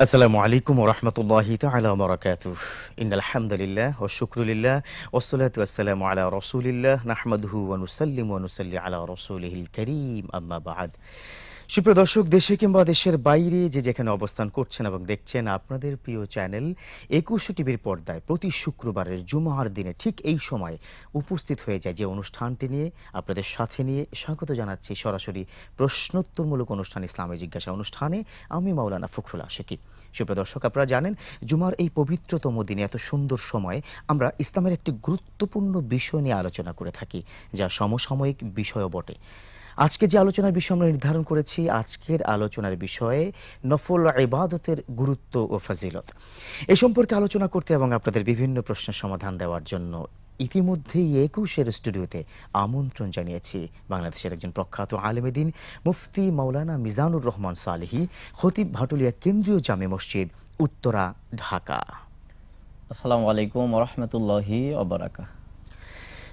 السلام عليكم ورحمة الله تعالى وبركاته إن الحمد لله والشكر لله والصلاة والسلام على رسول الله نحمده ونسلم ونسلي على رسوله الكريم أما بعد সুপ্রিয় দর্শক দেশে কিংবা দেশের বাইরে যে যেখানে অবস্থান করছেন এবং দেখছেন আপনাদের প্রিয় চ্যানেল একুশ টিভির পর্দায় প্রতি শুক্রবারের জুমার দিনে ঠিক এই সময় উপস্থিত হয়ে যায় যে অনুষ্ঠানটি নিয়ে আপনাদের সাথে নিয়ে স্বাগত জানাচ্ছি সরাসরি প্রশ্নোত্তরমূলক অনুষ্ঠান ইসলামী জিজ্ঞাসা অনুষ্ঠানে আমি মাওলানা ফখরুল আশেকি সুপ্রিয় দর্শক আপনারা জানেন জুমার এই পবিত্রতম দিনে এত সুন্দর সময় আমরা ইসলামের একটি গুরুত্বপূর্ণ বিষয় নিয়ে আলোচনা করে থাকি যা সমসাময়িক বিষয়ও বটে আজকে যে আলোচনার বিষয় আমরা নির্ধারণ করেছি আজকের আলোচনার বিষয়ে নফল ইবাদতের গুরুত্ব ও ফাজিলত এ সম্পর্কে আলোচনা করতে এবং আপনাদের বিভিন্ন প্রশ্নের সমাধান দেওয়ার জন্য ইতিমধ্যেই একুশের স্টুডিওতে আমন্ত্রণ জানিয়েছি বাংলাদেশের একজন প্রখ্যাত আলমেদিন মুফতি মৌলানা মিজানুর রহমান সালহি খতিব ভাটুলিয়া কেন্দ্রীয় জামে মসজিদ উত্তরা ঢাকা আসসালামু আলাইকুম রহমতুল্লাহি অবরাকা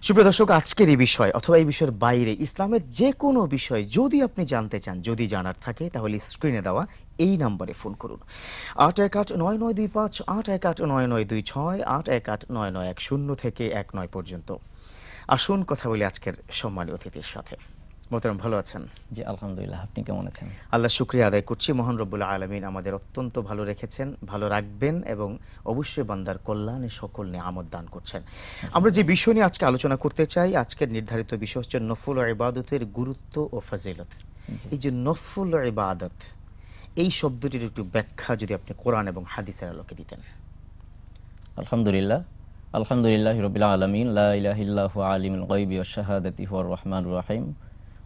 সুপ্রিয় দর্শক আজকের এই বিষয় অথবা এই বিষয়ের বাইরে ইসলামের যে কোনো বিষয় যদি আপনি জানতে চান যদি জানার থাকে তাহলে স্ক্রিনে দেওয়া এই নাম্বারে ফোন করুন আট এক আট নয় নয় দুই পাঁচ আট এক আট নয় নয় দুই ছয় আট এক আট নয় নয় এক শূন্য থেকে এক নয় পর্যন্ত আসুন কথা বলি আজকের সম্মানীয় অতিথির সাথে মোহতারাম ভালো আছেন জি আলহামদুলিল্লাহ আপনি কেমন আছেন আল্লাহ শুক্রিয়া আদায় করছি মহান রব্বুল আলমিন আমাদের অত্যন্ত ভালো রেখেছেন ভালো রাখবেন এবং অবশ্যই বান্দার কল্যাণে সকল নিয়ে আমদ দান করছেন আমরা যে বিষয় নিয়ে আজকে আলোচনা করতে চাই আজকের নির্ধারিত বিষয় হচ্ছে নফুল ইবাদতের গুরুত্ব ও ফাজিলত এই যে নফল ইবাদত এই শব্দটির একটু ব্যাখ্যা যদি আপনি কোরআন এবং হাদিসের আলোকে দিতেন আলহামদুলিল্লাহ আলহামদুলিল্লাহ রবিল আলমিন লাহ আলিমুল গাইবি ও শাহাদতি হর রহমান রাহিম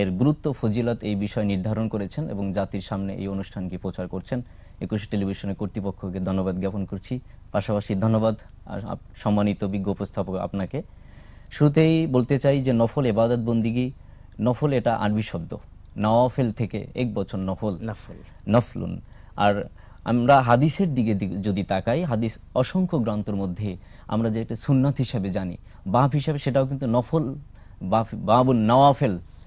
এর গুরুত্ব ফজিলত এই বিষয় নির্ধারণ করেছেন এবং জাতির সামনে এই অনুষ্ঠানকে প্রচার করছেন একুশে টেলিভিশনের কর্তৃপক্ষকে ধন্যবাদ জ্ঞাপন করছি পাশাপাশি ধন্যবাদ আর সম্মানিত বিজ্ঞ উপস্থাপক আপনাকে শুরুতেই বলতে চাই যে নফল এবাদত বন্দিগি নফল এটা আরবি শব্দ নওয়াফেল থেকে এক বছর নফল নফলুন আর আমরা হাদিসের দিকে যদি তাকাই হাদিস অসংখ্য গ্রন্থের মধ্যে আমরা যে একটা সুন্নত হিসাবে জানি বাপ হিসাবে সেটাও কিন্তু নফল বাপ বাবুল নওয়াফেল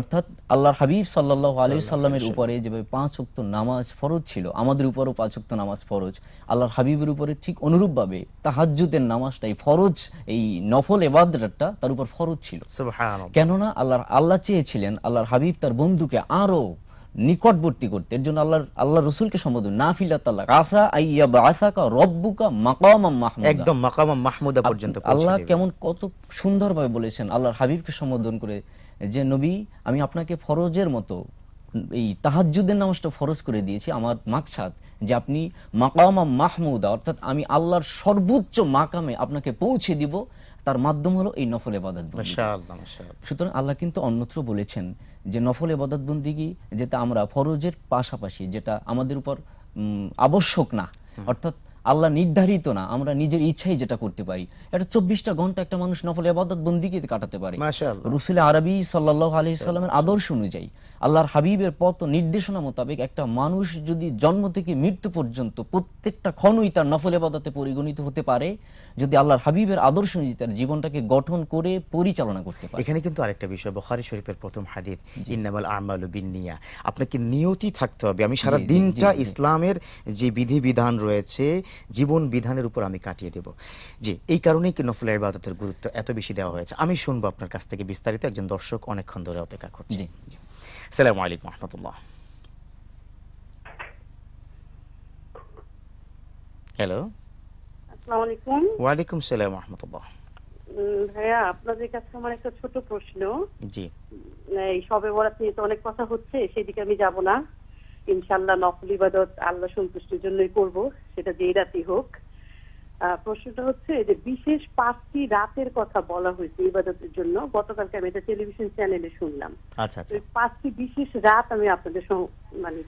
অর্থাৎ আল্লাহর হাবিব সাল্লাহ আলী সাল্লামের উপরে যেভাবে পাঁচ উক্ত নামাজ ফরজ ছিল আমাদের উপরও পাঁচ উক্ত নামাজ ফরজ আল্লাহর হাবিবের উপরে ঠিক অনুরূপভাবে তাহাজুদের নামাজটা এই ফরজ এই নফল এবাদটা তার উপর ফরজ ছিল কেননা আল্লাহর আল্লাহ চেয়েছিলেন আল্লাহর হাবিব তার বন্ধুকে আরও নিকটবর্তী করতে এর জন্য আল্লাহ আল্লাহ রসুলকে সম্বোধন না ফিলা তাল্লাহ আসা আইয়া বা আসাকা রব্বুকা মাকামা মাহমুদ একদম মাকামা মাহমুদা পর্যন্ত আল্লাহ কেমন কত সুন্দরভাবে বলেছেন আল্লাহর হাবিবকে সম্বোধন করে যে নবী আমি আপনাকে ফরজের মতো এই তাহাজুদের নামাজটা ফরজ করে দিয়েছি আমার মাকসাদ যে আপনি মাকামা মাহমুদা অর্থাৎ আমি আল্লাহর সর্বোচ্চ মাকামে আপনাকে পৌঁছে দিব তার মাধ্যম হলো এই নফল এবাদত সুতরাং আল্লাহ কিন্তু অন্যত্র বলেছেন যে নফল এবাদত বন্দিগি যেটা আমরা ফরজের পাশাপাশি যেটা আমাদের উপর আবশ্যক না অর্থাৎ আল্লাহ নির্ধারিত না আমরা নিজের ইচ্ছাই যেটা করতে পারি এটা চব্বিশটা ঘন্টা একটা মানুষ নফল আবাদত বন্দিকে কাটাতে পারে রুসুল আরবি সাল্লাহ আলহিসাল্লামের আদর্শ অনুযায়ী আল্লাহর হাবিবের পথ নির্দেশনা মোতাবেক একটা মানুষ যদি জন্ম থেকে মৃত্যু পর্যন্ত প্রত্যেকটা ক্ষণই তার নফল এবাদতে পরিগণিত হতে পারে যদি আল্লাহর হাবিবের আদর্শ নিজে তার জীবনটাকে গঠন করে পরিচালনা করতে পারে এখানে কিন্তু আরেকটা বিষয় বখারি শরীফের প্রথম হাদিস ইন্নামাল আমাল বিনিয়া আপনাকে নিয়তি থাকতে হবে আমি সারা দিনটা ইসলামের যে বিধি বিধান রয়েছে জীবন বিধানের উপর আমি কাটিয়ে দেব যে এই কারণেই কি নফল ইবাদতের গুরুত্ব এত বেশি দেওয়া হয়েছে আমি শুনবো আপনার কাছ থেকে বিস্তারিত একজন দর্শক অনেকক্ষণ ধরে অপেক্ষা করছে সালামু আলাইকুম রহমতুল্লাহ হ্যালো সালাম ভাইয়া আপনাদের কাছে আমার একটা ছোট প্রশ্ন জি এই সবে বরাত নিয়ে তো অনেক কথা হচ্ছে সেদিকে আমি যাব না ইনশাল্লাহ নকল ইবাদত আল্লাহ সন্তুষ্টির জন্যই করব সেটা যেই রাতেই হোক প্রশ্নটা হচ্ছে যে বিশেষ পাঁচটি রাতের কথা বলা হয়েছে ইবাদতের জন্য গতকালকে আমি এটা টেলিভিশন চ্যানেলে শুনলাম আচ্ছা আচ্ছা পাঁচটি বিশেষ রাত আমি আপনাদের মানে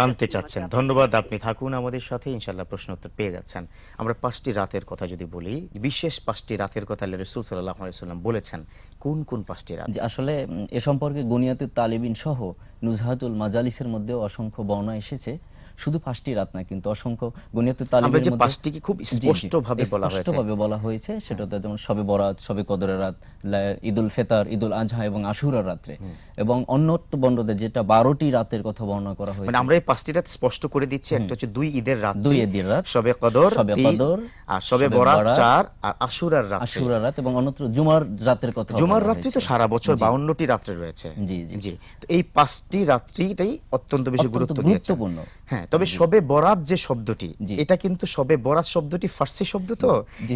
জানতে চাচ্ছেন ধন্যবাদ আপনি থাকুন আমাদের সাথে ইনশাল্লাহ প্রশ্ন উত্তর পেয়ে যাচ্ছেন আমরা পাঁচটি রাতের কথা যদি বলি বিশেষ পাঁচটি রাতের কথা রসুল রাসূল বলেছেন কোন কোন পাঁচটি রাত আসলে এ সম্পর্কে গনিয়াতুত তালিবিন সহ নুজহাতুল মাজালিসের মধ্যে অসংখ্য বর্ণা এসেছে শুধু পাঁচটি রাত না কিন্তু অসংখ্য গণিত তালিমের মধ্যে কি খুব স্পষ্ট ভাবে বলা হয়েছে স্পষ্ট ভাবে বলা হয়েছে সেটা যেমন শবে বরাত শবে কদরের রাত ঈদুল ফেতার ঈদুল আজহা এবং আশুরার রাত্রে এবং অন্যত্ব বন্ধতে যেটা বারোটি রাতের কথা বর্ণনা করা হয়েছে মানে আমরা এই পাঁচটি রাত স্পষ্ট করে দিচ্ছি একটা হচ্ছে দুই ঈদের রাত দুই ঈদের রাত শবে কদর শবে কদর আর শবে বরাত চার আর আশুরার রাত আশুরার রাত এবং অন্যত্র জুমার রাতের কথা জুমার রাত্রি তো সারা বছর বাউন্নটি রাত্রে রয়েছে জি জি তো এই পাঁচটি রাত্রিটাই অত্যন্ত বেশি গুরুত্ব দিয়েছে গুরুত্বপূর্ণ হ্যাঁ তবে সবে বরাত যে শব্দটি এটা কিন্তু সবে বরাত শব্দটি ফার্সি শব্দ তো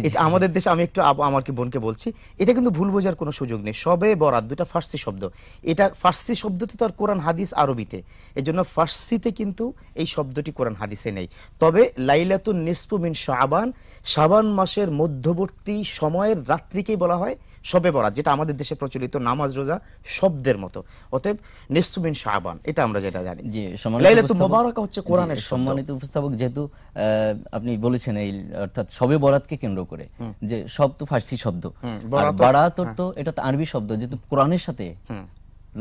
এটা আমাদের দেশে আমি একটু আমার কি বোনকে বলছি এটা কিন্তু ভুল বোঝার কোনো সুযোগ নেই সবে বরাত দুটা ফার্সি শব্দ এটা ফার্সি শব্দ তো তার কোরআন হাদিস আরবিতে এই জন্য ফার্সিতে কিন্তু এই শব্দটি কোরআন হাদিসে নেই তবে লাইলাতুন নিসফু মিন শাবান শাবান মাসের মধ্যবর্তী সময়ের রাত্রিকেই বলা হয় শবে বরাত যেটা আমাদের দেশে প্রচলিত নামাজ রোজা শব্দের মতো অতএব নেসুবিন শাহবান এটা আমরা যেটা জানি মোবারকা হচ্ছে কোরআনের সম্মানিত উপস্থাপক যেহেতু আপনি বলেছেন এই অর্থাৎ শবে বরাতকে কেন্দ্র করে যে শব্দ ফার্সি শব্দ বরাত তো হ্যাঁ। এটা তো আরবি শব্দ যেহেতু কোরআনের সাথে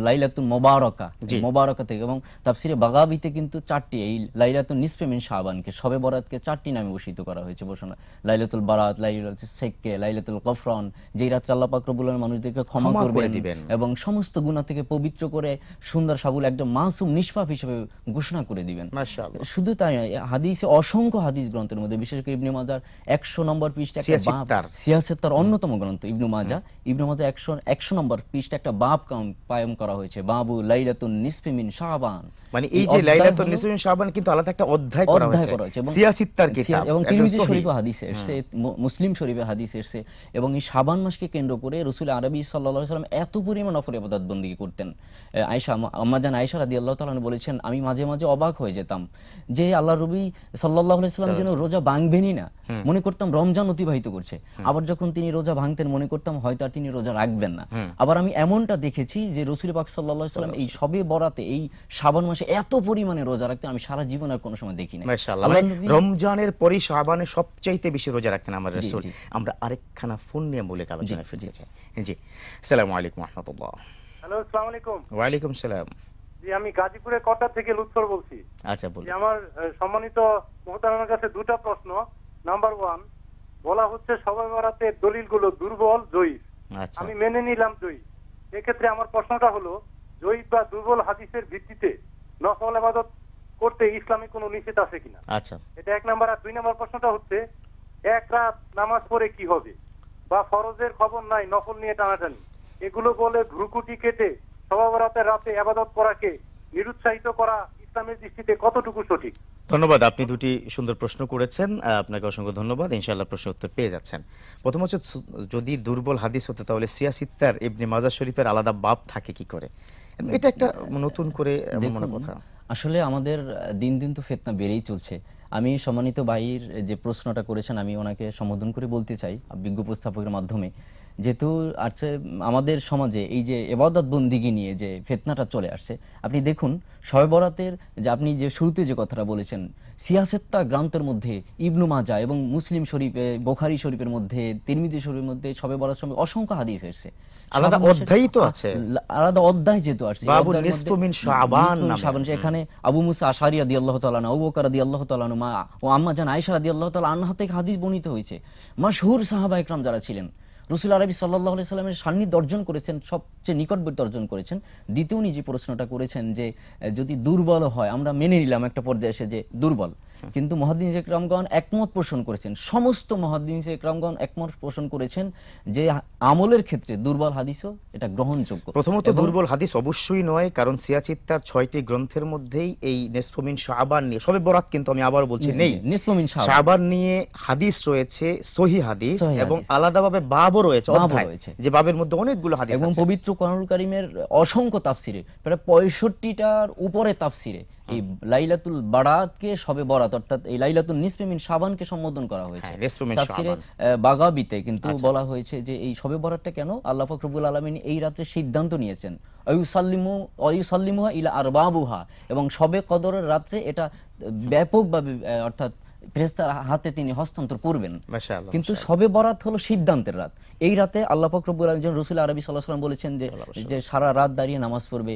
লাইলাতুল মোবারকা মোবারকা থেকে এবং তাফসিরে বাগাবিতে কিন্তু চারটি এই লাইলাতুল নিসপেমিন শাহবানকে সবে বরাতকে চারটি নামে ভূষিত করা হয়েছে বসনা লাইলাতুল বারাত লাইলাতুল সেককে লাইলাতুল কফরন যেই রাত্রে আল্লাহ পাক রব্বুল মানুষদেরকে ক্ষমা দিবেন এবং সমস্ত গুনাহ থেকে পবিত্র করে সুন্দর সাবুল একদম মাসুম নিষ্পাপ হিসেবে ঘোষণা করে দিবেন মাশাআল্লাহ শুধু তাই হাদিসে অসংখ্য হাদিস গ্রন্থের মধ্যে বিশেষ করে ইবনে মাজার 100 নম্বর পৃষ্ঠা একটা সিয়াসাত তার অন্যতম গ্রন্থ ইবনে মাজা ইবনে মাজা 100 100 নম্বর পৃষ্ঠা একটা বাপ কাউন্ট পায়ম করা হয়েছে বাবু লাইলাতুন নিসফিমিন শাবান মানে এই যে লাইলাতুন নিসফিমিন শাবান কিন্তু আলাদা একটা অধ্যায় করা হয়েছে সিয়াসিত্তার কিতাব এবং তিরমিজি শরীফে হাদিস এসেছে মুসলিম শরীফে হাদিস এসেছে এবং এই শাবান মাসকে কেন্দ্র করে রসুল আরবি সাল্লাল্লাহু আলাইহি সাল্লাম এত পরিমাণ অপর ইবাদত বন্দী করতেন আয়েশা আম্মা জান আয়েশা রাদিয়াল্লাহু তাআলা বলেছেন আমি মাঝে মাঝে অবাক হয়ে যেতাম যে আল্লাহর রবি সাল্লাল্লাহু আলাইহি সাল্লাম যেন রোজা ভাঙবেনই না মনে করতাম রমজান অতিবাহিত করছে আবার যখন তিনি রোজা ভাঙতেন মনে করতাম হয়তো তিনি রোজা রাখবেন না আবার আমি এমনটা দেখেছি যে রসুল পাক সাল্লাহ সাল্লাম এই সবে বরাতে এই সাবান মাসে এত পরিমাণে রোজা রাখতেন আমি সারা জীবন আর কোনো সময় দেখি মানে না রমজানের পরই সাবানে সবচাইতে বেশি রোজা রাখতেন আমার রাসূল আমরা আরেকখানা ফোন নিয়ে মূলে আলোচনা ফিরে চাই জি আসসালামু আলাইকুম রাহমাতুল্লাহ হ্যালো আসসালামু আলাইকুম ওয়া আলাইকুম সালাম জি আমি গাজীপুরের কটা থেকে লুৎসর বলছি আচ্ছা বলুন আমার সম্মানিত মোহতারামের কাছে দুটো প্রশ্ন নাম্বার ওয়ান বলা হচ্ছে সবাই বরাতে দলিলগুলো দুর্বল জয়ী আচ্ছা। আমি মেনে নিলাম জয়ী সেক্ষেত্রে আমার প্রশ্নটা হলো জয়ীব বা দুর্বল হাদিসের ভিত্তিতে নকল আবাদত করতে ইসলামে কোনো নিষেধ আছে কিনা আচ্ছা এটা এক নাম্বার আর দুই নাম্বার প্রশ্নটা হচ্ছে এক রাত নামাজ পড়ে কি হবে বা ফরজের খবর নাই নকল নিয়ে টানাটানি এগুলো বলে ভ্রুকুটি কেটে সবাবরাতের রাতে আবাদত করাকে নিরুৎসাহিত করা ইসলামের দৃষ্টিতে কতটুকু সঠিক ধন্যবাদ আপনি দুটি সুন্দর প্রশ্ন করেছেন আপনাকে অসংখ্য ধন্যবাদ ইনশাআল্লাহ প্রশ্ন উত্তর পেয়ে যাচ্ছেন প্রথম হচ্ছে যদি দুর্বল হাদিস হতে তাহলে সিয়া সিত্তার ইবনে মাজার শরীফের আলাদা বাপ থাকে কি করে এটা একটা নতুন করে মনে কথা আসলে আমাদের দিন দিন তো ফেতনা বেড়েই চলছে আমি সম্মানিত ভাইয়ের যে প্রশ্নটা করেছেন আমি ওনাকে সম্বোধন করে বলতে চাই বিজ্ঞ উপস্থাপকের মাধ্যমে যেহেতু আছে আমাদের সমাজে এই যে এবাদত বন্দিগি নিয়ে যে ফেতনাটা চলে আসছে আপনি দেখুন সয়বরাতের যে আপনি যে শুরুতে যে কথাটা বলেছেন সিয়াসেত্তা গ্রন্থের মধ্যে ইবনু মাজা এবং মুসলিম শরীফে বোখারি শরীফের মধ্যে তিরমিজি শরীফের মধ্যে সবে বরাত সময় অসংখ্য হাদিস এসেছে আলাদা অধ্যায়ই তো আছে আলাদা অধ্যায় যেহেতু আসছে শাবান এখানে আবু মুসা আশারি রাদিয়াল্লাহু তাআলা আবু বকর রাদিয়াল্লাহু তাআলা মা ও আম্মা জান আয়েশা রাদিয়াল্লাহু তাআলা আনহা থেকে হাদিস বর্ণিত হয়েছে মাশহুর সাহাবা একরাম যারা ছিলেন রসুল আরবি সাল্লাহ সাল্লামের সান্নিধ্য অর্জন করেছেন সবচেয়ে নিকটবর্তী অর্জন করেছেন দ্বিতীয় নিজে প্রশ্নটা করেছেন যে যদি দুর্বল হয় আমরা মেনে নিলাম একটা পর্যায়ে এসে যে দুর্বল কিন্তু মহাদিন ইকরামগণ একমত পোষণ করেছেন সমস্ত মহাদিন ইকরামগণ একমত পোষণ করেছেন যে আমলের ক্ষেত্রে দুর্বল হাদিসও এটা গ্রহণযোগ্য প্রথমত দুর্বল হাদিস অবশ্যই নয় কারণ সিয়াচিত্তার ছয়টি গ্রন্থের মধ্যেই এই নেসফমিন শাহবান নিয়ে সবে বরাত কিন্তু আমি আবার বলছি নেই নেসফমিন শাহবান নিয়ে হাদিস রয়েছে সহি হাদিস এবং আলাদাভাবে বাবও রয়েছে অধ্যায় যে বাবের মধ্যে অনেকগুলো হাদিস এবং পবিত্র কোরআনুল কারীমের অসংখ্য তাফসিরে প্রায় পঁয়ষট্টিটার উপরে তাফসিরে এই লাইলাতুল বারাতকে সবে বরাত অর্থাৎ এই লাইলাতুল শাবানকে সম্বোধন করা হয়েছে হ্যাঁ, বাগাবিতে কিন্তু আচ্ছা। বলা হয়েছে যে এই বরাতটা কেন আল্লাহ পাক রব্বুল আলামিন এই রাতে সিদ্ধান্ত নিয়েছেন ইলা আরবাবুহা এবং সবে কদরের রাত্রে এটা ব্যাপকভাবে অর্থাৎ ফেরেস্তার হাতে তিনি হস্তান্তর করবেন কিন্তু শবে বরাত হলো সিদ্ধান্তের রাত এই রাতে আল্লাহ পাক রব্বুল আলামিন রসুল আরবি সাল্লাল্লাহু আলাইহি বলেছেন যে সারা রাত দাঁড়িয়ে নামাজ পড়বে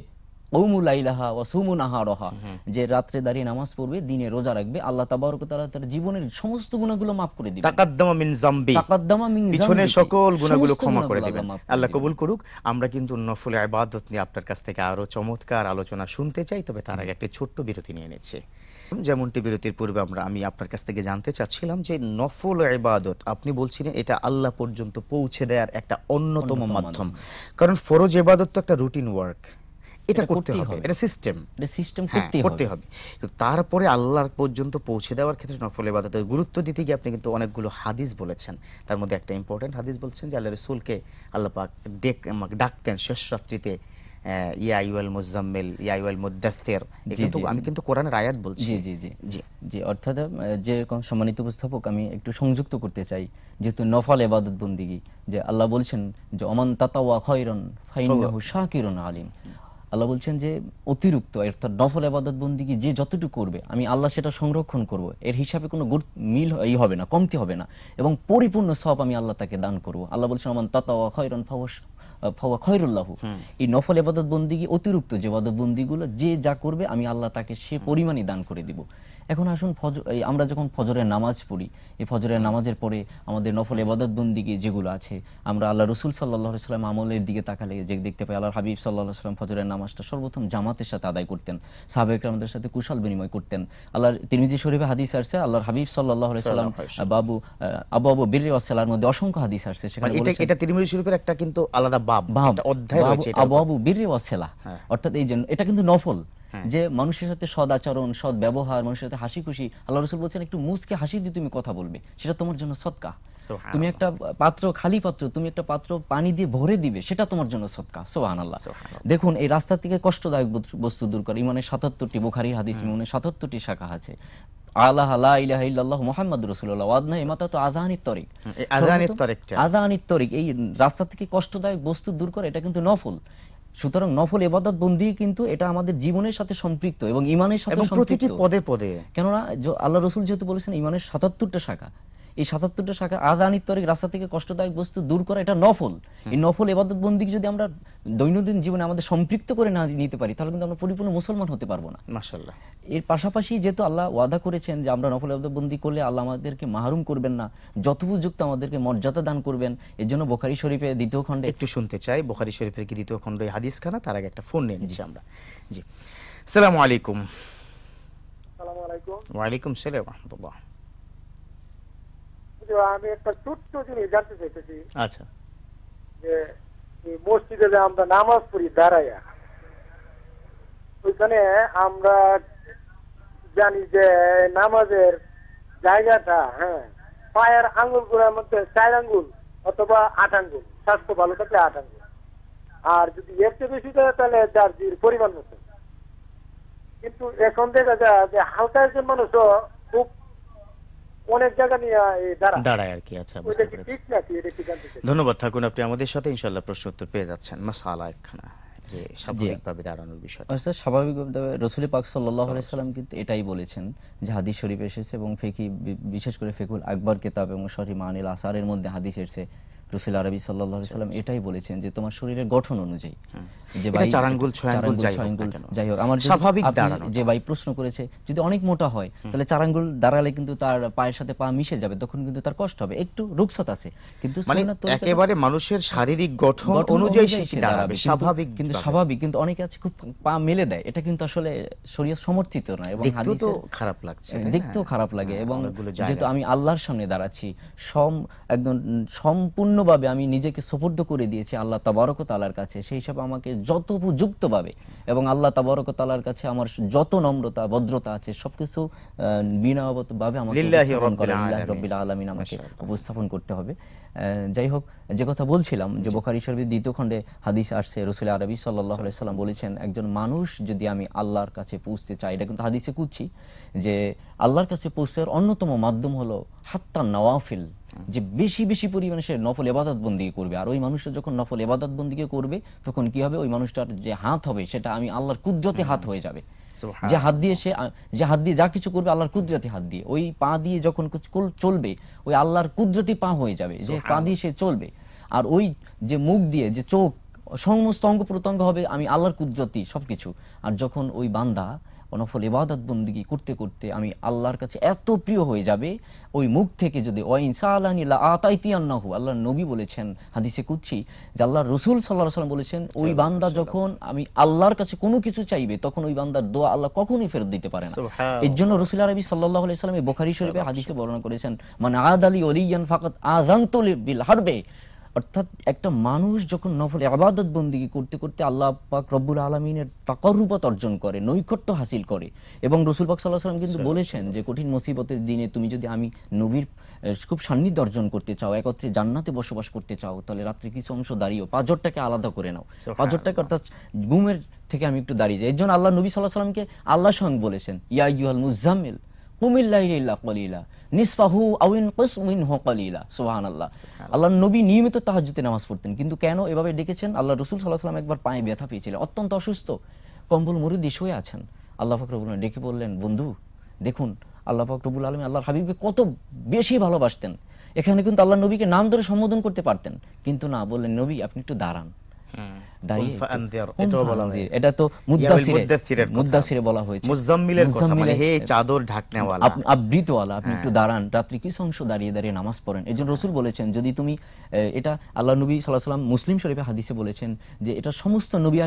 কৌমুলাইলাহা ওয়াসুমু নাহারহা যে রাত্রে দাঁড়িয়ে নামাজ পড়বে দিনে রোজা রাখবে আল্লাহ তাবারক তাআলা তার জীবনের সমস্ত গুনাহগুলো মাফ করে দিবেন তাকাদ্দামা মিন জামবি তাকাদ্দামা মিন জামবি পিছনে সকল গুনাহগুলো ক্ষমা করে দিবেন আল্লাহ কবুল করুক আমরা কিন্তু নফল ইবাদত নিয়ে আপনার কাছ থেকে আরো চমৎকার আলোচনা শুনতে চাই তবে তার আগে একটা ছোট্ট বিরতি নিয়ে নিচ্ছে যেমনটি বিরতির পূর্বে আমরা আমি আপনার কাছ থেকে জানতে চাচ্ছিলাম যে নফল ইবাদত আপনি বলছিলেন এটা আল্লাহ পর্যন্ত পৌঁছে দেওয়ার একটা অন্যতম মাধ্যম কারণ ফরজ ইবাদত তো একটা রুটিন ওয়ার্ক এটা করতে হবে এটা সিস্টেম এটা সিস্টেম হ্যাঁ, করতে হবে তারপরে আল্লাহর পর্যন্ত পৌঁছে দেওয়ার ক্ষেত্রে নফল ইবাদতের গুরুত্ব দিতে গিয়ে আপনি কিন্তু অনেকগুলো হাদিস বলেছেন তার মধ্যে একটা ইম্পর্টেন্ট হাদিস বলছেন যে আল্লাহ রসুলকে আল্লাহ পাক ডেক ডাকতেন শেষ রাত্রিতে ইয়াইওয়াল মুজাম্মিল ইয়াইওয়াল কিন্তু আমি কিন্তু কোরআনের আয়াত বলছি জি জি জি জি জি অর্থাৎ যে সম্মানিত উপস্থাপক আমি একটু সংযুক্ত করতে চাই যেহেতু নফল এবাদত বন্দিগি যে আল্লাহ বলছেন যে অমান তাতাওয়া খয়রন ফাইন্নাহু শাকিরুন আলিম আল্লাহ বলছেন যে অতিরিক্ত অর্থাৎ নফল আবাদত বন্দিকে যে যতটুকু করবে আমি আল্লাহ সেটা সংরক্ষণ করব এর হিসাবে কোনো গুর মিল ই হবে না কমতি হবে না এবং পরিপূর্ণ সব আমি আল্লাহ তাকে দান করব আল্লাহ বলছেন আমার তাতাওয়া খয়রন ফাওয়াস ফাওয়া খয়রুল্লাহ এই নফল এবাদত বন্দিগি অতিরিক্ত যে এবাদত বন্দিগুলো যে যা করবে আমি আল্লাহ তাকে সে পরিমাণে দান করে দিব এখন আসুন আমরা যখন ফজরের নামাজ পড়ি এই ফজরের নামাজের পরে আমাদের নফল এবাদত বন্দিকে যেগুলো আছে আমরা আল্লাহ রসুল সাল্লাহ সাল্লাম আমলের দিকে তাকালে যে দেখতে পাই আল্লাহ হাবিব সাল্লাহ সাল্লাম ফজরের নামাজটা সর্বপ্রথম জামাতের সাথে আদায় করতেন সাহাবেক আমাদের সাথে কুশল বিনিময় করতেন আল্লাহর তিরমিজি শরীফে হাদিস আসছে আল্লাহর হাবিব সাল্লাহ সাল্লাম বাবু আবু আবু বীর ওয়াসালার মধ্যে অসংখ্য হাদিস আসছে সেখানে মানে এটা তিরমিজি শরীফের একটা কিন্তু আলাদা বাব অধ্যায় আবু আবু বীর হ্যাঁ। অর্থাৎ এই জন্য এটা কিন্তু নফল হ্যাঁ। যে মানুষের সাথে সদ আচরণ সদ ব্যবহার মানুষের সাথে হাসি খুশি আল্লাহ রসুল বলছেন একটু মুসকে হাসি দিয়ে তুমি কথা বলবে সেটা তোমার জন্য সৎকা তুমি একটা পাত্র খালি পাত্র তুমি একটা পাত্র পানি দিয়ে ভরে দিবে সেটা তোমার জন্য সৎকা সোহান আল্লাহ দেখুন এই রাস্তা থেকে কষ্টদায়ক বস্তু দূর করে ইমানে সাতাত্তরটি বোখারি হাদিস ইমানে সাতাত্তরটি শাখা আছে আল্লাহ লা ইলাহা ইল্লাল্লাহ মুহাম্মদ রাসূলুল্লাহ ওয়াদনা ইমাতা তো আযানির তরিক আযানির তরিকটা আযানির তরিক এই রাস্তা থেকে কষ্টদায়ক বস্তু দূর করে এটা কিন্তু নফল সুতরাং নফল এবাদত বন্দি কিন্তু এটা আমাদের জীবনের সাথে সম্পৃক্ত এবং ইমানের সাথে প্রতিটি পদে পদে কেননা আল্লাহ রসুল যেহেতু বলেছেন ইমানের সাতাত্তরটা শাখা এই সাতাত্তরটা শাখা আদানির তরিক রাস্তা থেকে কষ্টদায়ক বস্তু দূর করা এটা নফল এই নফল এবাদত বন্দীকে যদি আমরা দৈনন্দিন জীবনে আমাদের সম্পৃক্ত করে না নিতে পারি তাহলে কিন্তু আমরা পরিপূর্ণ মুসলমান হতে পারবো না মাসাল্লাহ এর পাশাপাশি যেহেতু আল্লাহ ওয়াদা করেছেন যে আমরা নফল এবাদত বন্দী করলে আল্লাহ আমাদেরকে মাহরুম করবেন না যথোপযুক্ত আমাদেরকে মর্যাদা দান করবেন এর জন্য বোখারি শরীফে দ্বিতীয় খণ্ডে একটু শুনতে চাই বোখারি শরীফের কি দ্বিতীয় এই হাদিস খানা তার আগে একটা ফোন নিয়ে নিচ্ছি আমরা জি সালামু আলাইকুম ওয়ালাইকুম সালাম রহমতুল্লাহ আমি একটা ছোট্ট জিনিস জানতে চাইতেছি আচ্ছা যে মসজিদে যে আমরা নামাজ পড়ি দাঁড়াইয়া ওইখানে আমরা জানি যে নামাজের জায়গাটা হ্যাঁ পায়ের আঙ্গুল গুলার মধ্যে চার আঙ্গুল অথবা আট আঙ্গুল স্বাস্থ্য ভালো থাকলে আট আঙ্গুল আর যদি এর চেয়ে বেশি দেয় তাহলে দার্জির পরিমাণ মতো কিন্তু এখন দেখা যায় যে হালকা একজন মানুষও খুব অনেক জায়গা নিয়ে দাঁড়ায় দাঁড়ায় আর কি আচ্ছা ধন্যবাদ থাকুন আপনি আমাদের সাথে ইনশাল্লাহ প্রশ্ন উত্তর পেয়ে যাচ্ছেন মাসালা একখানা দাঁড়ানোর বিষয় রসুল কিন্তু এটাই বলেছেন যে হাদিস শরীফ এসেছে এবং ফেকি বিশেষ করে ফেকুল আকবর কেতাব এবং সরি মানিল আসারের মধ্যে হাদিস এসেছে আরবি সাল্লাহ সাল্লাম আচ্ছা, এটাই আচ্ছা। বলেছেন যে তোমার শরীরের গঠন অনুযায়ী হ্যাঁ। যে ভাই চার আঙ্গুল ছয় আঙ্গুল যাই হোক আমার স্বাভাবিক যে ভাই প্রশ্ন করেছে যদি অনেক মোটা হয় তাহলে চার আঙ্গুল দাঁড়ালে কিন্তু তার পায়ের সাথে পা মিশে যাবে তখন কিন্তু তার কষ্ট হবে একটু রুকসত আছে কিন্তু মানে একেবারে মানুষের শারীরিক গঠন অনুযায়ী সে দাঁড়াবে স্বাভাবিক কিন্তু স্বাভাবিক কিন্তু অনেকে আছে খুব পা মেলে দেয় এটা কিন্তু আসলে শরীয়ত সমর্থিত নয় এবং হাদিসে খারাপ লাগছে হ্যাঁ, দেখতেও খারাপ লাগে হ্যাঁ, এবং যেহেতু আমি আল্লাহর সামনে দাঁড়াচ্ছি সম একদম সম্পূর্ণ পরিপূর্ণভাবে আমি নিজেকে সুপর্দ করে দিয়েছি আল্লাহ তাবারক তালার কাছে সেই সব আমাকে যত উপযুক্তভাবে এবং আল্লাহ তাবারক তালার কাছে আমার যত নম্রতা ভদ্রতা আছে সবকিছু বিনাভাবে আমাকে রব্বিল আলমিন আমাকে উপস্থাপন করতে হবে যাই হোক যে কথা বলছিলাম যে বোখারি শরীফ দ্বিতীয় খণ্ডে হাদিস আসছে রসুল আরবি সাল্লাহ সাল্লাম বলেছেন একজন মানুষ যদি আমি আল্লাহর কাছে পৌঁছতে চাই এটা কিন্তু হাদিসে কুচ্ছি যে আল্লাহর কাছে পৌঁছার অন্যতম মাধ্যম হলো হাত্তা নওয়াফিল যে বেশি বেশি পরিমাণে সে নফল এবাদত এবাদতবন্দি করবে আর ওই মানুষটা যখন নফল এবাদত এবাদতবন্দিকে করবে তখন কি হবে ওই মানুষটার যে হাত হবে সেটা আমি আল্লাহর কুদরতে হাত হয়ে যাবে যে হাত দিয়ে সে যে হাত দিয়ে যা কিছু করবে আল্লাহর কুদরতে হাত দিয়ে ওই পা দিয়ে যখন চলবে ওই আল্লাহর কুদরতি পা হয়ে যাবে যে পা দিয়ে সে চলবে আর ওই যে মুখ দিয়ে যে চোখ সমস্ত অঙ্গ প্রত্যঙ্গ হবে আমি আল্লাহর কুদরতি সবকিছু আর যখন ওই বান্দা অনফল ইবাদত বন্দিগি করতে করতে আমি আল্লাহর কাছে এত প্রিয় হয়ে যাবে ওই মুখ থেকে যদি ও ইনসাআলা আতাইতিয়ান্নাহু আল্লাহ নবী বলেছেন হাদিসে কুচ্ছি যে আল্লাহ রসুল সাল্লাহ সাল্লাম বলেছেন ওই বান্দা যখন আমি আল্লাহর কাছে কোনো কিছু চাইবে তখন ওই বান্দার দোয়া আল্লাহ কখনোই ফেরত দিতে পারে না এর জন্য রসুল আরবি সাল্লাহ আলাইসালাম বোখারি শরীফে হাদিসে বর্ণনা করেছেন মানে আদ আলী অলিয়ান ফাকাত আজান্তলির বিল হারবে অর্থাৎ একটা মানুষ যখন নফল আবাদত বন্দী করতে করতে আল্লাহ পাক রব্বুল আলমিনের তাকরূপত অর্জন করে নৈকট্য হাসিল করে এবং রসুল পাক সাল্লাহ সাল্লাম কিন্তু বলেছেন যে কঠিন মুসিবতের দিনে তুমি যদি আমি নবীর খুব সান্নিধ্য অর্জন করতে চাও একত্রে জান্নাতে বসবাস করতে চাও তাহলে রাত্রে কিছু অংশ দাঁড়িয়েও পাঁচরটাকে আলাদা করে নাও পাঁচরটাকে অর্থাৎ ঘুমের থেকে আমি একটু দাঁড়িয়ে যাই এর জন্য আল্লাহ নবী সাল্লাহ সাল্লামকে আল্লাহ সঙ্গ বলেছেন ইয়া ইউহাল মুজাম্মিল কুমিল্লাহ ইল্লা কলিলা নিসফাহু আউইন কস মিনহু কালিলা আল্লাহ আল্লাহর নবী নিয়মিত তাহাজ্জুদে নামাজ পড়তেন কিন্তু কেন এভাবে ডেকেছেন আল্লাহ রসুল সাল্লাল্লাহু আলাইহি একবার পায়ে ব্যথা পেয়েছিলেন অত্যন্ত অসুস্থ কম্বল মুরুদি শুয়ে আছেন আল্লাহ ফাকরুল ডেকে বললেন বন্ধু দেখুন আল্লাহ ফাকরুল আলমী আল্লাহর হাবিবকে কত বেশি ভালোবাসতেন এখানে কিন্তু আল্লাহ নবীকে নাম ধরে সম্বোধন করতে পারতেন কিন্তু না বললেন নবী আপনি একটু দাঁড়ান এটা মানে হ্যাঁ। নামাজ মুসলিম শরীফে হাদিসে বলেছেন যে এটা সমস্ত নবী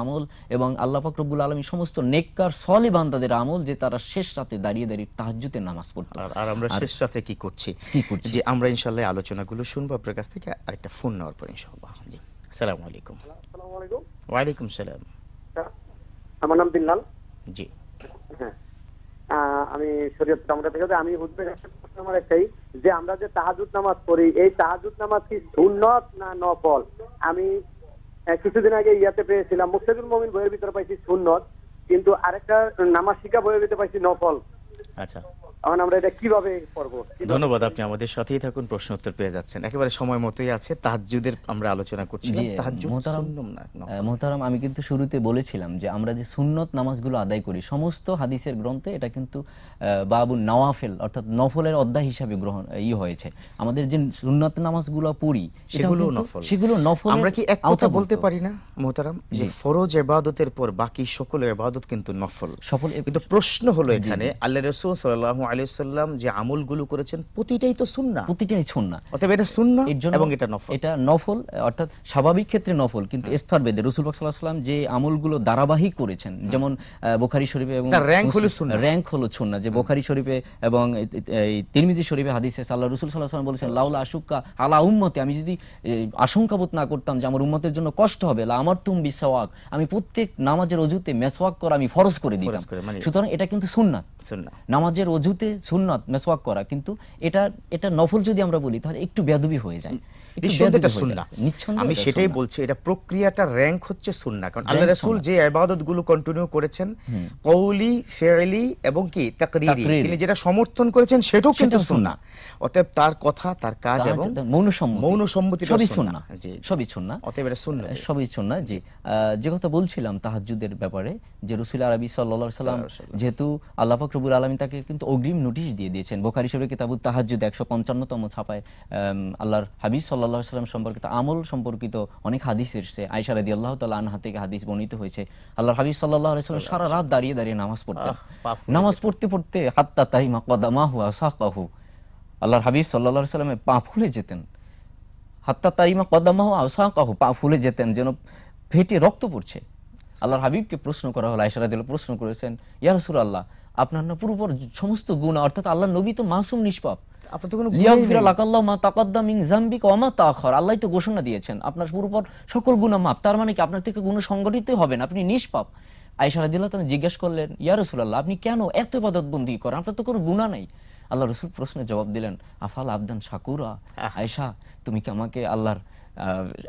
আমল এবং আল্লাহ ফকরবুল আলমী সমস্ত নেককার সলে বান্দাদের আমল যে তারা শেষ রাতে দাঁড়িয়ে দাঁড়িয়ে নামাজ আর আমরা শেষ রাতে কি কি করছি যে আমরা ইনশাল্লাহ আলোচনাগুলো শুনবো আপনার কাছ থেকে আরেকটা ফোন নেওয়ার পর ইনশাল্লাহ আসসালামু আলাইকুম আসসালামু আলাইকুম সালাম আচ্ছা, আমার নাম বিল্লাল জি হ্যাঁ আমি শরীয়ত কামরা থেকে আমি আমার একটাই যে আমরা যে তাহাজুদ নামাজ এই তাহাজুদ নামাজ কি সুন্নত না নফল আমি কিছুদিন আগে ইয়াতে পেয়েছিলাম মুস্তাদুল মমিন বইয়ের ভিতরে পাইছি সুন্নত কিন্তু আরেকটা নামাজ শিকা বইয়ের ভিতরে পাইছি নফল আচ্ছা এখন আমরা এটা কিভাবে করব ধন্যবাদ আপনি আমাদের সাথেই থাকুন প্রশ্ন উত্তর পেয়ে যাচ্ছেন একেবারে সময় মতোই আছে তাহাজ্জুদের আমরা আলোচনা করছি মোহতারাম আমি কিন্তু শুরুতে বলেছিলাম যে আমরা যে সুন্নত নামাজগুলো আদায় করি সমস্ত হাদিসের গ্রন্থে এটা কিন্তু নওয়াফেল অর্থাৎ নফলের অধ্যায় হিসাবে গ্রহণ ই হয়েছে আমাদের যে সুন্নত নামাজগুলো পড়ি সেগুলো নফল সেগুলো নফল আমরা কি এক কথা বলতে পারি না মোহতারাম যে ফরজ ইবাদতের পর বাকি সকল ইবাদত কিন্তু নফল সফল কিন্তু প্রশ্ন হলো এখানে আল্লাহর রসুল সাল্লাহ আলিয়াল্লাম যে আমলগুলো করেছেন প্রতিটাই তো সুন্না প্রতিটাই সুন্না এটা সুন্না এবং এটা নফল এটা নফল অর্থাৎ স্বাভাবিক ক্ষেত্রে নফল কিন্তু হ্যাঁ। স্তর বেদে রসুল সাল্লাহ যে আমলগুলো ধারাবাহিক করেছেন হ্যাঁ। যেমন বোখারি শরীফে এবং র্যাঙ্ক হলো সুন্না র্যাঙ্ক হলো সুন্না যে হ্যাঁ। বোখারি শরীফে এবং তিরমিজি শরীফে হাদিসে আল্লাহ রসুল সাল্লাহ সাল্লাম বলেছেন লাউলা আশুকা আলা উম্মতে আমি যদি আশঙ্কাবোধ না করতাম যে আমার উম্মতের জন্য কষ্ট হবে লা আমার তুম বিশ্বাক আমি প্রত্যেক নামাজের অজুতে মেসওয়াক করা আমি ফরজ করে দিই মানে সুতরাং এটা কিন্তু সুন্নাত সুন্নাত নামাজের অজুতে সুন্নত মেসওয়াক করা কিন্তু এটা এটা নফল যদি আমরা বলি তাহলে একটু বেদবি হয়ে যায় নিঃসন্দেহ সুন্না আমি সেটাই বলছি এটা প্রক্রিয়াটা র্যাঙ্ক হচ্ছে সুন্না কারণ আল্লাহ যে কন্টিনিউ করেছেন এবং কি তাকরিরি তিনি যেটা সমর্থন করেছেন সেটাও কিন্তু সুন্না অতএব তার কথা তার কাজ এবং সবই সুন্না জি সবই সুন্না অতএব এটা সুন্না সবই সুন্না জি যে কথা বলছিলাম তাহাজ্জুদের ব্যাপারে যে রসুল আরবি সাল্লাল্লাহু সাল্লাম যেহেতু আল্লাহ পাক রব্বুল আলামিন তাকে কিন্তু অগ্রিম নোটিশ দিয়ে দিয়েছেন বোখারী শরীফের কিতাবুত তাহাজ্জুদ 155তম ছাপায় আল্লাহর হাবিব সাল্লাহ সাল্লাম সম্পর্কিত আমল সম্পর্কিত অনেক হাদিস এসছে আয়সা রাদি আল্লাহ তাল্লাহ আনহা থেকে হাদিস বর্ণিত হয়েছে আল্লাহ হাবিব সাল্লাহ সাল্লাম সারা রাত দাঁড়িয়ে দাঁড়িয়ে নামাজ পড়তেন নামাজ পড়তে পড়তে হাত্তা তাই তাহিমা কদামাহু আসাকাহু আল্লাহর হাবিব সাল্লাহ সাল্লামে পা ফুলে যেতেন হাত্তা তাই মা তাইমা কদামাহু আসাকাহু পা ফুলে যেতেন যেন ফেটে রক্ত পড়ছে আল্লাহর হাবিবকে প্রশ্ন করা হলো আয়সারাদিল প্রশ্ন করেছেন ইয়ারসুল আল্লাহ আপনার না পুরোপুর সমস্ত গুণ অর্থাৎ আল্লাহ নবী তো মাসুম নিষ্পাপ মানে আপনি নিষ্পাপ আয়সা জিজ্ঞেস করলেন আপনি কেন এত বন্দী করেন আপনার তো কোনো গুণা নাই আল্লাহ রসুল প্রশ্নের জবাব দিলেন আফাল আবদান শাকুরা হ্যাঁ। আয়সা তুমি কি আমাকে আল্লাহর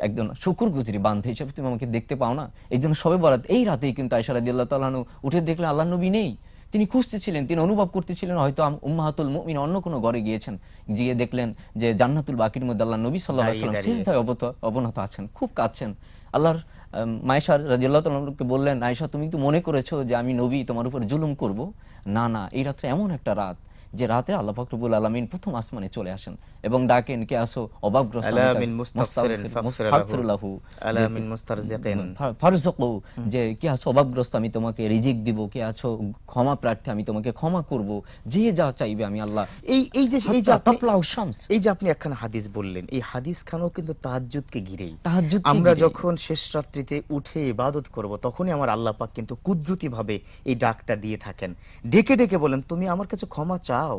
একজন শুকুর গুজরি বান্ধে হিসাবে তুমি আমাকে দেখতে পাও না এই জন্য সবে বরাত এই রাতেই কিন্তু আয়সা আল্লাহ তালানু উঠে দেখলেন আল্লাহ নবী নেই তিনি খুঁজতেছিলেন তিনি অনুভব করতেছিলেন হয়তো উম্মাহাতুল মুমিন অন্য কোনো ঘরে গিয়েছেন গিয়ে দেখলেন যে জান্নাতুল বাকির মধ্যে আল্লাহ নবী সাল্লাহ সাল্লাম সিজদায় অবত অবনত আছেন খুব কাঁদছেন আল্লাহর মায়েশা রাজিয়াল্লাহ তালকে বললেন আয়েশা তুমি তো মনে করেছো যে আমি নবী তোমার উপর জুলুম করব না না এই রাত্রে এমন একটা রাত যে রাতে আল্লাহ ফাকরুবুল আলমিন প্রথম আসমানে চলে আসেন এবং ডাকেন কে আসো অভাবগ্রস্ত যে কে আসো অভাবগ্রস্ত আমি তোমাকে রিজিক দিব কে আছো ক্ষমা প্রার্থী আমি তোমাকে ক্ষমা করব যে যা চাইবে আমি আল্লাহ এই এই যে এই যে এই যে আপনি একখানা হাদিস বললেন এই হাদিস খানও কিন্তু তাহাজ্জুদকে ঘিরেই তাহাজ্জুদ আমরা যখন শেষ রাত্রিতে উঠে ইবাদত করব তখনই আমার আল্লাহ পাক কিন্তু কুদরতি ভাবে এই ডাকটা দিয়ে থাকেন ডেকে ডেকে বলেন তুমি আমার কাছে ক্ষমা চা দাও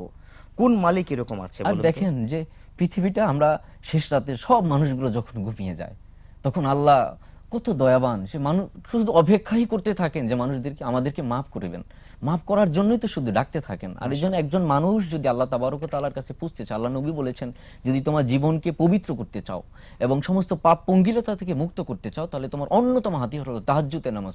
কোন মালিক এরকম আছে আর দেখেন যে পৃথিবীটা আমরা শেষ রাতে সব মানুষগুলো যখন ঘুমিয়ে যায় তখন আল্লাহ কত দয়াবান সে মানুষ শুধু অপেক্ষাই করতে থাকেন যে মানুষদেরকে আমাদেরকে মাফ করবেন মাফ করার জন্যই তো শুধু ডাকতে থাকেন আর এই জন্য একজন মানুষ যদি আল্লাহ তাবারক তালার কাছে চায় আল্লাহ নবী বলেছেন যদি তোমার জীবনকে পবিত্র করতে চাও এবং সমস্ত পাপ পঙ্গিলতা থেকে মুক্ত করতে চাও তাহলে তোমার অন্যতম হাতি হলো তাহাজ্জুতে নামাজ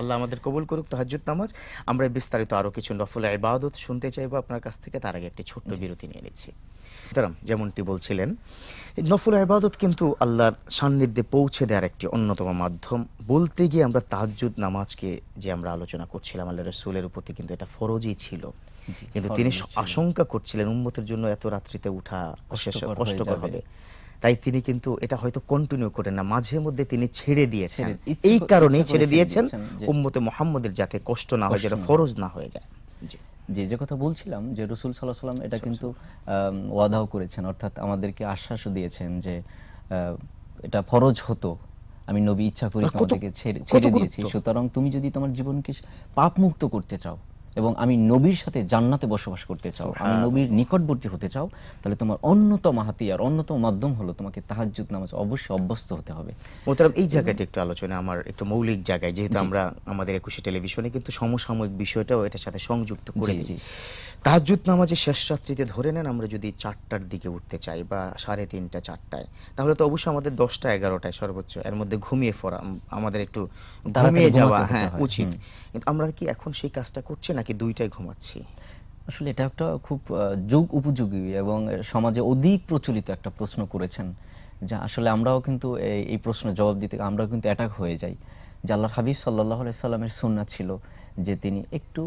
আল্লাহ আমাদের কবুল করুক তাহাজুত নামাজ আমরা বিস্তারিত আরও কিছু নফল ইবাদত শুনতে চাইবো আপনার কাছ থেকে তার আগে একটি ছোট্ট বিরতি নিয়ে নিচ্ছি যেমনটি বলছিলেন নফল আবাদত কিন্তু আল্লাহর সান্নিধ্যে পৌঁছে দেওয়ার একটি অন্যতম মাধ্যম বলতে গিয়ে আমরা তাহাজুদ নামাজকে যে আমরা আলোচনা করছিলাম আল্লাহ রসুলের প্রতি কিন্তু এটা ফরজই ছিল কিন্তু তিনি আশঙ্কা করছিলেন উন্মতের জন্য এত রাত্রিতে উঠা কষ্টকর হবে তাই তিনি কিন্তু এটা হয়তো কন্টিনিউ করেন না মাঝে মধ্যে তিনি ছেড়ে দিয়েছেন এই কারণেই ছেড়ে দিয়েছেন উম্মতে মোহাম্মদের যাতে কষ্ট না হয় যেটা ফরজ না হয়ে যায় জি জি যে কথা বলছিলাম যে রসুল সাল্লাহ সাল্লাম এটা আচ্ছা, কিন্তু আচ্ছা। ওয়াদাও করেছেন অর্থাৎ আমাদেরকে আশ্বাসও দিয়েছেন যে এটা ফরজ হতো আমি নবী ইচ্ছা করি তোমাদেরকে ছেড়ে ছেড়ে দিয়েছি সুতরাং তুমি যদি তোমার জীবনকে পাপ মুক্ত করতে চাও এবং আমি নবীর সাথে জান্নাতে বসবাস করতে চাও আমি নবীর নিকটবর্তী হতে চাও তাহলে তোমার অন্যতম হাতিয়ার আর অন্যতম মাধ্যম হলো তোমাকে তাহাজুদ নামাজ অবশ্যই অভ্যস্ত হতে হবে মোতারাম এই জায়গাটি একটু আলোচনা আমার একটু মৌলিক জায়গায় যেহেতু আমরা আমাদের একুশে টেলিভিশনে কিন্তু সমসাময়িক বিষয়টাও এটার সাথে সংযুক্ত করে দিচ্ছি তাহাজুদ নামাজে শেষ রাত্রিতে ধরে নেন আমরা যদি চারটার দিকে উঠতে চাই বা সাড়ে তিনটা চারটায় তাহলে তো অবশ্যই আমাদের দশটা এগারোটায় সর্বোচ্চ এর মধ্যে ঘুমিয়ে ফোরা আমাদের একটু ঘুমিয়ে যাওয়া হ্যাঁ উচিত কিন্তু আমরা কি এখন সেই কাজটা করছি নাকি দুইটায় ঘুমাচ্ছি আসলে এটা একটা খুব যুগ উপযোগী এবং সমাজে অধিক প্রচলিত একটা প্রশ্ন করেছেন যে আসলে আমরাও কিন্তু এই প্রশ্নের জবাব দিতে আমরাও কিন্তু অ্যাটাক হয়ে যাই যে আল্লাহ হাবিব সাল্লাহ সাল্লামের সন্না ছিল যে তিনি একটু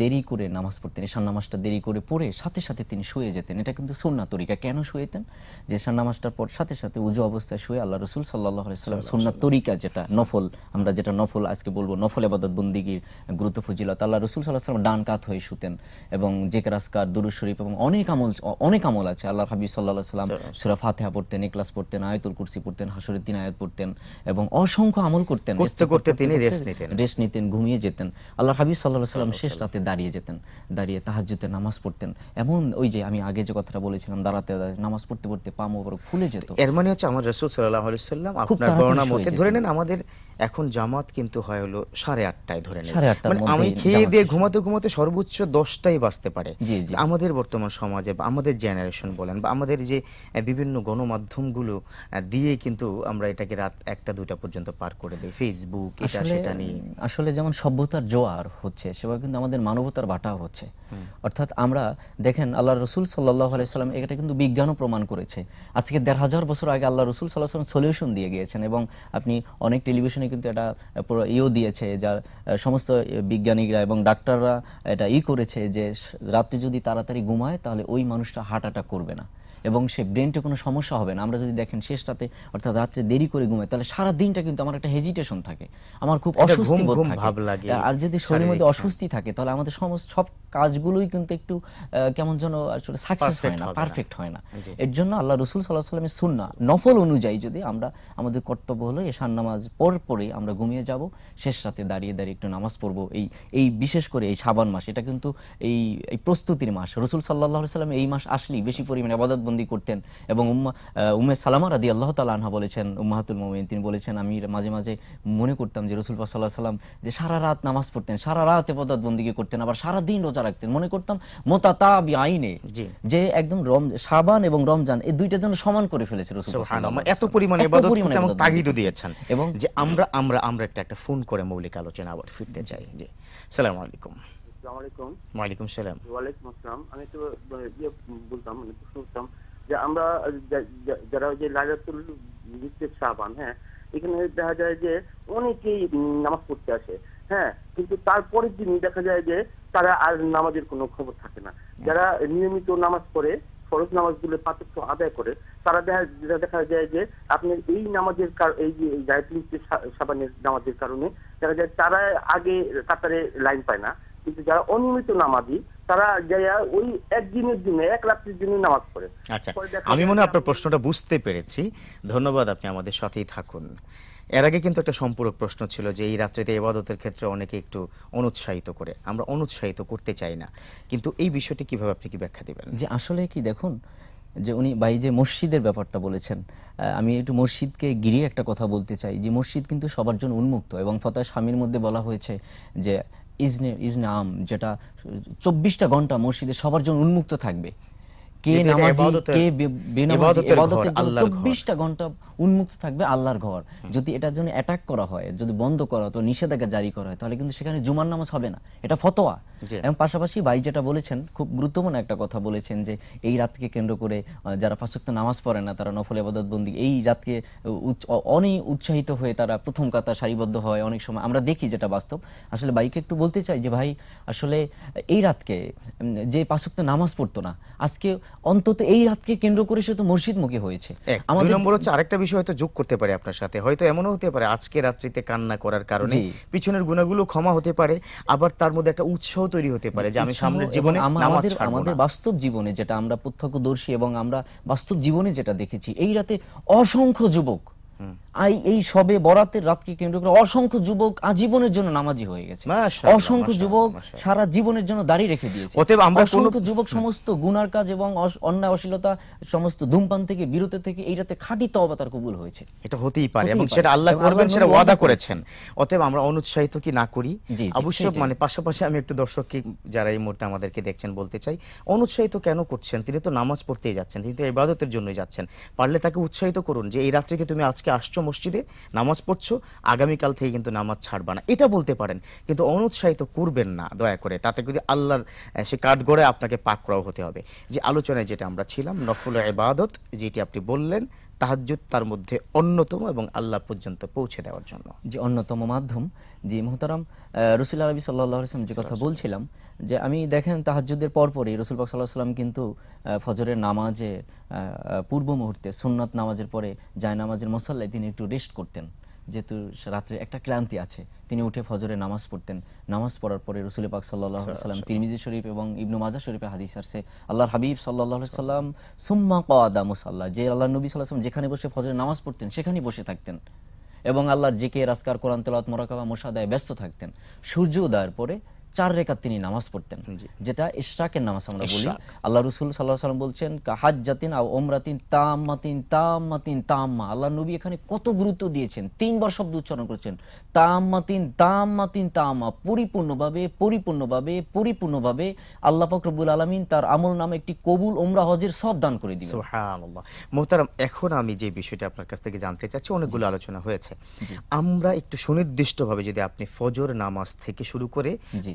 দেরি করে নামাজ পড়তেন ঈশান নামাজটা দেরি করে পড়ে সাথে সাথে তিনি শুয়ে যেতেন এটা কিন্তু সুন্না তরিকা কেন শুয়েতেন যে ঈশান নামাজটার পর সাথে সাথে উজু অবস্থায় শুয়ে আল্লাহ রসুল সাল্লাহ সাল্লাম সুন্না তরিকা যেটা নফল আমরা যেটা নফল আজকে বলবো নফল আবাদত বন্দিগির গুরুত্ব ফজিলত আল্লাহ রসুল সাল্লাহ সাল্লাম ডান কাত হয়ে শুতেন এবং জেকরাজকার দুরু শরীফ এবং অনেক আমল অনেক আমল আছে আল্লাহ হাবি সাল্লাহ সাল্লাম সুরা ফাতেহা পড়তেন এক্লাস পড়তেন আয়তুল কুরসি পড়তেন হাসরুদ্দিন আয়াত পড়তেন এবং অসংখ্য আমল করতেন করতে করতে তিনি রেস্ট নিতেন রেস্ট নিতেন ঘুমিয়ে যেতেন আল্লাহ আল্লাহ হাবিব সাল্লাহ সাল্লাম শেষ রাতে দাঁড়িয়ে যেতেন দাঁড়িয়ে তাহাজুতে নামাজ পড়তেন এমন ওই যে আমি আগে যে কথাটা বলেছিলাম দাঁড়াতে নামাজ পড়তে পড়তে পা মোবারক ফুলে যেত এর মানে হচ্ছে আমার রসুল সাল্লাহ আলু সাল্লাম আপনার বর্ণা মতে ধরে নেন আমাদের এখন জামাত কিন্তু হয় হলো সাড়ে আটটায় ধরে মানে আমি খেয়ে দিয়ে ঘুমাতে ঘুমাতে সর্বোচ্চ দশটাই বাঁচতে পারে আমাদের বর্তমান সমাজে বা আমাদের জেনারেশন বলেন বা আমাদের যে বিভিন্ন গণমাধ্যমগুলো দিয়ে কিন্তু আমরা এটাকে রাত একটা দুটা পর্যন্ত পার করে দিই ফেসবুক এটা সেটা নিয়ে আসলে যেমন সভ্যতার জোয়ার হচ্ছে সেভাবে কিন্তু আমাদের মানবতার বাটাও হচ্ছে অর্থাৎ আমরা দেখেন আল্লাহ রসুল সাল্লাহ আলাইসাল্লাম এটা কিন্তু বিজ্ঞানও প্রমাণ করেছে আজকে দেড় হাজার বছর আগে আল্লাহ রসুল সাল্লাহ সাল্লাম সলিউশন দিয়ে গিয়েছেন এবং আপনি অনেক টেলিভিশনে কিন্তু এটা ইও দিয়েছে যার সমস্ত বিজ্ঞানীরা এবং ডাক্তাররা এটা ই করেছে যে রাত্রে যদি তাড়াতাড়ি ঘুমায় তাহলে ওই মানুষটা হার্ট অ্যাটাক করবে না এবং সে ব্রেনটে কোনো সমস্যা হবে না আমরা যদি দেখেন শেষ রাতে অর্থাৎ রাত্রে দেরি করে ঘুমাই তাহলে সারা দিনটা কিন্তু আমার একটা হেজিটেশন থাকে আমার খুব অস্বস্তি বোধ থাকে আর যদি শরীরের মধ্যে হ্যাঁ। অস্বস্তি থাকে তাহলে আমাদের সমস্ত সব কাজগুলোই কিন্তু একটু কেমন যেন আসলে সাকসেস হয় না পারফেক্ট হয় না এর জন্য আল্লাহ রসুল সাল্লাহ সাল্লামের সুন্না নফল অনুযায়ী যদি আমরা আমাদের কর্তব্য হলো এশান নামাজ পর পরে আমরা ঘুমিয়ে যাব শেষ রাতে দাঁড়িয়ে দাঁড়িয়ে একটু নামাজ পড়ব এই এই বিশেষ করে এই সাবান মাস এটা কিন্তু এই প্রস্তুতির মাস রসুল সাল্লাহ সাল্লাম এই মাস আসলেই বেশি পরিমাণে আবাদত বন্দি করতেন এবং উমে সালামা রাদি আল্লাহ তালা আনহা বলেছেন উম্মাহাতুল মোমিন তিনি বলেছেন আমি মাঝে মাঝে মনে করতাম যে রসুল পাসাল্লাহ সাল্লাম যে সারা রাত নামাজ পড়তেন সারা রাত এবাদত বন্দিকে করতেন আবার সারা দিন রোজা রাখতেন মনে করতাম মোতাতাবি আইনে যে একদম রম সাবান এবং রমজান এই দুইটা যেন সমান করে ফেলেছে রসুল এত পরিমাণে তাগিদও দিয়েছেন এবং যে আমরা আমরা আমরা একটা একটা ফোন করে মৌলিক আলোচনা আবার ফিরতে চাই যে সালাম আলাইকুম আমি ইয়ে বলতাম মানে প্রশ্ন করতাম যে আমরা যারা যে লাজাতুল জিতের সাবান হ্যাঁ এখানে দেখা যায় যে অনেকেই নামাজ পড়তে আসে হ্যাঁ কিন্তু তারপরের দিন দেখা যায় যে তারা আর নামাজের কোনো খবর থাকে না আচ্ছা। যারা নিয়মিত নামাজ পড়ে ফরজ গুলো পার্থক্য আদায় করে তারা দেখা দেখা যায় যে আপনার এই নামাজের এই যে জায়তুলিস্তি সাবানের নামাজের কারণে দেখা যায় তারা আগে কাতারে লাইন পায় না কিন্তু যারা অনিয়মিত নামাজি তারা যাইয়া ওই একদিনের দিনে এক রাত্রির দিনে নামাজ পড়ে আচ্ছা আমি মনে আপনার প্রশ্নটা বুঝতে পেরেছি ধন্যবাদ আপনি আমাদের সাথেই থাকুন এর আগে কিন্তু একটা সম্পূরক প্রশ্ন ছিল যে এই রাত্রিতে এবাদতের ক্ষেত্রে অনেকে একটু অনুৎসাহিত করে আমরা অনুৎসাহিত করতে চাই না কিন্তু এই বিষয়টি কিভাবে আপনি কি ব্যাখ্যা দিবেন যে আসলে কি দেখুন যে উনি বাই যে মসজিদের ব্যাপারটা বলেছেন আমি একটু মসজিদকে ঘিরে একটা কথা বলতে চাই যে মসজিদ কিন্তু সবার জন্য উন্মুক্ত এবং ফতাহ স্বামীর মধ্যে বলা হয়েছে যে ইজনে ইজনে আম যেটা চব্বিশটা ঘন্টা মসজিদে সবার জন্য উন্মুক্ত থাকবে কে কে ঘন্টা উন্মুক্ত থাকবে আল্লাহর ঘর যদি এটার জন্য অ্যাটাক করা হয় যদি বন্ধ করা তো নিষেধাজ্ঞা জারি করা হয় তাহলে কিন্তু সেখানে জুমার নামাজ হবে না এটা ফতোয়া এবং পাশাপাশি ভাই যেটা বলেছেন খুব গুরুত্বপূর্ণ একটা কথা বলেছেন যে এই রাতকে কেন্দ্র করে যারা পাঁচক্ত নামাজ পড়ে না তারা নফল ইবাদত বন্দী এই রাতকে অনেক উৎসাহিত হয়ে তারা প্রথম কথা সারিবদ্ধ হয় অনেক সময় আমরা দেখি যেটা বাস্তব আসলে ভাইকে একটু বলতে চাই যে ভাই আসলে এই রাতকে যে পাঁচক্ত নামাজ পড়তো না আজকে অন্তত এই রাতকে কেন্দ্র করে সে তো মসজিদমুখী হয়েছে আমার নম্বর হচ্ছে আরেকটা বিষয় হয়তো যোগ করতে পারে আপনার সাথে হয়তো এমনও হতে পারে আজকে রাত্রিতে কান্না করার কারণে পিছনের গুণাগুলো ক্ষমা হতে পারে আবার তার মধ্যে একটা উৎসাহ তৈরি হতে পারে যে আমি সামনের জীবনে আমাদের আমাদের বাস্তব জীবনে যেটা আমরা প্রত্যক্ষদর্শী এবং আমরা বাস্তব জীবনে যেটা দেখেছি এই রাতে অসংখ্য যুবক আই এই সবে বরাতের রাতকে কেন্দ্র করে অসংখ্য যুবক আজীবনের জন্য নামাজি হয়ে গেছে অসংখ্য যুবক সারা জীবনের জন্য দাঁড়িয়ে রেখে দিয়েছে অসংখ্য যুবক সমস্ত গুনার কাজ এবং অন্যায় অশ্লীলতা সমস্ত ধূমপান থেকে বিরত থেকে এই রাতে খাঁটি তওবা তার কবুল হয়েছে এটা হতেই পারে এবং সেটা আল্লাহ করবেন সেটা ওয়াদা করেছেন অতএব আমরা অনুৎসাহিত কি না করি অবশ্যই মানে পাশাপাশি আমি একটু দর্শককে যারা এই মুহূর্তে আমাদেরকে দেখছেন বলতে চাই অনুৎসাহিত কেন করছেন তিনি তো নামাজ পড়তেই যাচ্ছেন তিনি তো ইবাদতের জন্যই যাচ্ছেন পারলে তাকে উৎসাহিত করুন যে এই রাত্রিকে তুমি আজকে আসছো মসজিদে নামাজ পড়ছো আগামীকাল থেকে কিন্তু নামাজ ছাড়বা না এটা বলতে পারেন কিন্তু অনুৎসাহিত করবেন না দয়া করে তাতে কিন্তু আল্লাহর সে কাঠগড়ে আপনাকে পাকড়াও হতে হবে যে আলোচনায় যেটা আমরা ছিলাম নফল এবাদত যেটি আপনি বললেন তাহাজুদ তার মধ্যে অন্যতম এবং আল্লাহ পর্যন্ত পৌঁছে দেওয়ার জন্য যে অন্যতম মাধ্যম জি মোহতারাম রসুল আলবি সাল্লাহ যে কথা বলছিলাম যে আমি দেখেন তাহাজুদের পরপরই রসুল পাক সাল্লাহ সাল্লাম কিন্তু ফজরের নামাজে পূর্ব মুহূর্তে সুন্নত নামাজের পরে জায় নামাজের মশাল্লায় তিনি একটু রেস্ট করতেন যেহেতু রাত্রে একটা ক্লান্তি আছে তিনি উঠে ফজরে নামাজ পড়তেন নামাজ পড়ার পরে রসুল পাক সাল্লাহ সাল্লাম আচ্ছা, আচ্ছা। তিরমিজি শরীফ এবং ইবনু মাজা শরীফে হাদিস আসছে আল্লাহর হাবিব সাল্লাহ সাল্লাম সুম্মা কাদা মুসাল্লাহ যে আল্লাহ নবী সাল্লাহ যেখানে বসে ফজরে নামাজ পড়তেন সেখানেই বসে থাকতেন এবং আল্লাহর জিকে রাস্কার কোরআন তেলাত মোরাকাবা মোশাদায় ব্যস্ত থাকতেন সূর্য উদয়ের পরে চার রেখা তিনি নামাজ পড়তেন যেটা ইশরাকের নামাজ আমরা বলি আল্লাহ রসুল সাল্লাহ সাল্লাম বলছেন জাতিন আর ওমরাতিন তাম্মাতিন তাম্মাতিন তাম্মা আল্লাহ নবী এখানে কত গুরুত্ব দিয়েছেন তিনবার শব্দ উচ্চারণ করেছেন তাম্মাতিন তাম্মাতিন তামা পরিপূর্ণভাবে পরিপূর্ণভাবে পরিপূর্ণভাবে আল্লাহ ফকরবুল আলমিন তার আমল নামে একটি কবুল ওমরা হজের সব দান করে দিল মোহতারাম এখন আমি যে বিষয়টা আপনার কাছ থেকে জানতে চাচ্ছি অনেকগুলো আলোচনা হয়েছে আমরা একটু সুনির্দিষ্টভাবে যদি আপনি ফজর নামাজ থেকে শুরু করে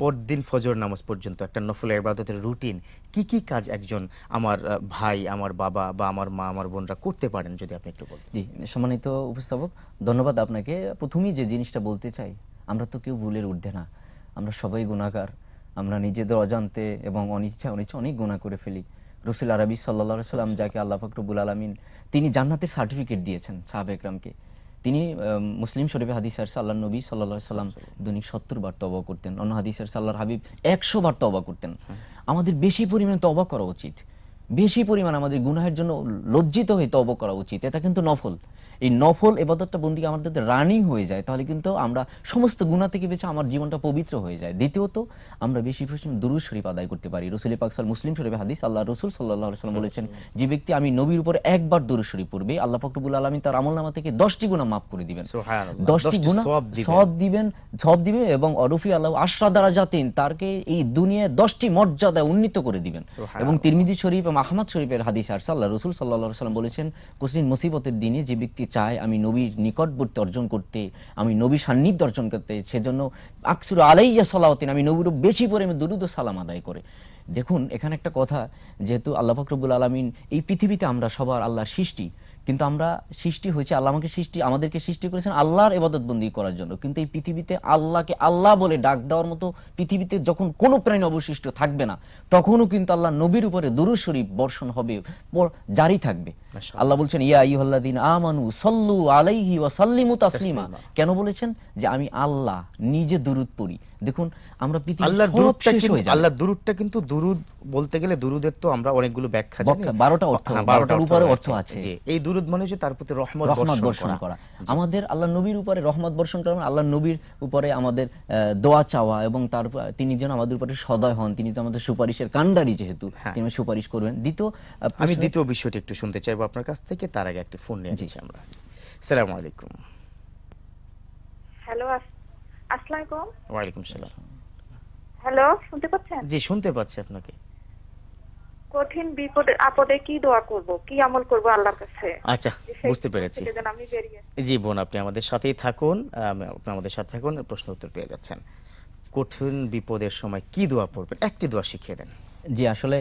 পরদিন ফজর নামাজ পর্যন্ত একটা নফল ইবাদতের রুটিন কি কি কাজ একজন আমার ভাই আমার বাবা বা আমার মা আমার বোনরা করতে পারেন যদি আপনি একটু বলতেন জি সম্মানিত উপস্থাপক ধন্যবাদ আপনাকে প্রথমেই যে জিনিসটা বলতে চাই আমরা তো কেউ ভুলের উঠবে না আমরা সবাই গুণাকার আমরা নিজেদের অজান্তে এবং অনিচ্ছা অনিচ্ছা অনেক গুণা করে ফেলি রসুল আরবি সাল্লা সাল্লাম যাকে আল্লাহ ফাকরবুল আলমিন তিনি জান্নাতের সার্টিফিকেট দিয়েছেন সাহাব একরামকে তিনি মুসলিম শরীফে হাদিস আর সাল্লাহ নবী সাল্লা সাল্লাম দৈনিক সত্তর বার তবা করতেন অন্য হাদিস আর সাল্লাহর হাবিব একশো বার তবা করতেন আমাদের বেশি পরিমাণে তবা করা উচিত বেশি পরিমাণ আমাদের গুনাহের জন্য লজ্জিত হয়ে তবা করা উচিত এটা কিন্তু নফল এই নফল এবাদতটা বন্দি আমাদের রানিং হয়ে যায় তাহলে কিন্তু আমরা সমস্ত গুণা থেকে বেছে আমার জীবনটা পবিত্র হয়ে যায় দ্বিতীয়ত আমরা বেশি বেশি দুরুজ শরীফ আদায় করতে পারি রসুল পাকসাল মুসলিম শরীফ হাদিস আল্লাহ রসুল সাল্লাহ সাল্লাম বলেছেন যে ব্যক্তি আমি নবীর উপর একবার দুরু শরীফ পড়বে আল্লাহ ফকরবুল আলমী তার আমল নামা থেকে দশটি গুণা মাফ করে দিবেন দশটি গুণা সব দিবেন সব দিবে এবং অরফি আল্লাহ আশরা দ্বারা জাতিন তারকে এই দুনিয়ায় দশটি মর্যাদায় উন্নীত করে দিবেন এবং তিরমিজি শরীফ এবং আহমদ শরীফের হাদিস আর সাল্লাহ রসুল সাল্লাহ সাল্লাম বলেছেন কুসলিন মুসিবতের দিনে যে ব্যক্তি চায় আমি নবীর নিকটবর্তী অর্জন করতে আমি নবীর সান্নিধ্য অর্জন করতে সেজন্য আকসুর আলাইয়া সালাউদ্দিন আমি নবীর বেশি পরে আমি দুরুদ সালাম আদায় করে দেখুন এখানে একটা কথা যেহেতু আল্লাহ ফকরবুল আলমিন এই পৃথিবীতে আমরা সবার আল্লাহর সৃষ্টি কিন্তু আমরা সৃষ্টি হয়েছে আল্লাহ আমাকে সৃষ্টি আমাদেরকে সৃষ্টি করেছেন আল্লাহর এবাদতবন্দি করার জন্য কিন্তু এই পৃথিবীতে আল্লাহকে আল্লাহ বলে ডাক দেওয়ার মতো পৃথিবীতে যখন কোনো প্রাণী অবশিষ্ট থাকবে না তখনও কিন্তু আল্লাহ নবীর উপরে দুরু শরীফ বর্ষণ হবে জারি থাকবে আল্লাহ বলছেন ইয়া আমানু সল্লু আলাইহি ওয়াসাল্লিমু তাসলিমা কেন বলেছেন যে আমি আল্লাহ নিজে দুরুদ পড়ি দেখুন আমরা আল্লাহ দুরুদটা কিন্তু আল্লাহর দুরুদটা কিন্তু দুরুদ বলতে গেলে দুরুদের তো আমরা অনেকগুলো ব্যাখ্যা জানি 12টা অর্থ 12টার হ্যাঁ, উপরে অর্থ আছে জি এই দুরুদ মানে হচ্ছে তার প্রতি রহমত বর্ষণ করা আমাদের আল্লাহ নবীর উপরে রহমত বর্ষণ করা মানে আল্লাহ নবীর উপরে আমাদের দোয়া চাওয়া এবং তার তিনি যেন আমাদের উপরে সদয় হন তিনি তো আমাদের সুপারিশের কান্ডারি যেহেতু হ্যাঁ। তিনি সুপারিশ করবেন দ্বিতীয় আমি দ্বিতীয় বিষয়টি একটু শুনতে চাই আপনার কাছ থেকে তার আগে একটি ফোন নিয়ে নিচ্ছি আমরা সালাম আলাইকুম হ্যালো আসসালামু আলাইকুম ওয়া আলাইকুম সালাম হ্যালো শুনতে পাচ্ছেন জি শুনতে পাচ্ছি আপনাকে কঠিন বিপদে আপদে কি দোয়া করব কি আমল করব আল্লাহর কাছে আচ্ছা বুঝতে পেরেছি জি বোন আপনি আমাদের সাথেই থাকুন আপনি আমাদের সাথে থাকুন প্রশ্ন উত্তর পেয়ে যাচ্ছেন কঠিন বিপদের সময় কি দোয়া পড়বেন একটি দোয়া শিখিয়ে দেন জি আসলে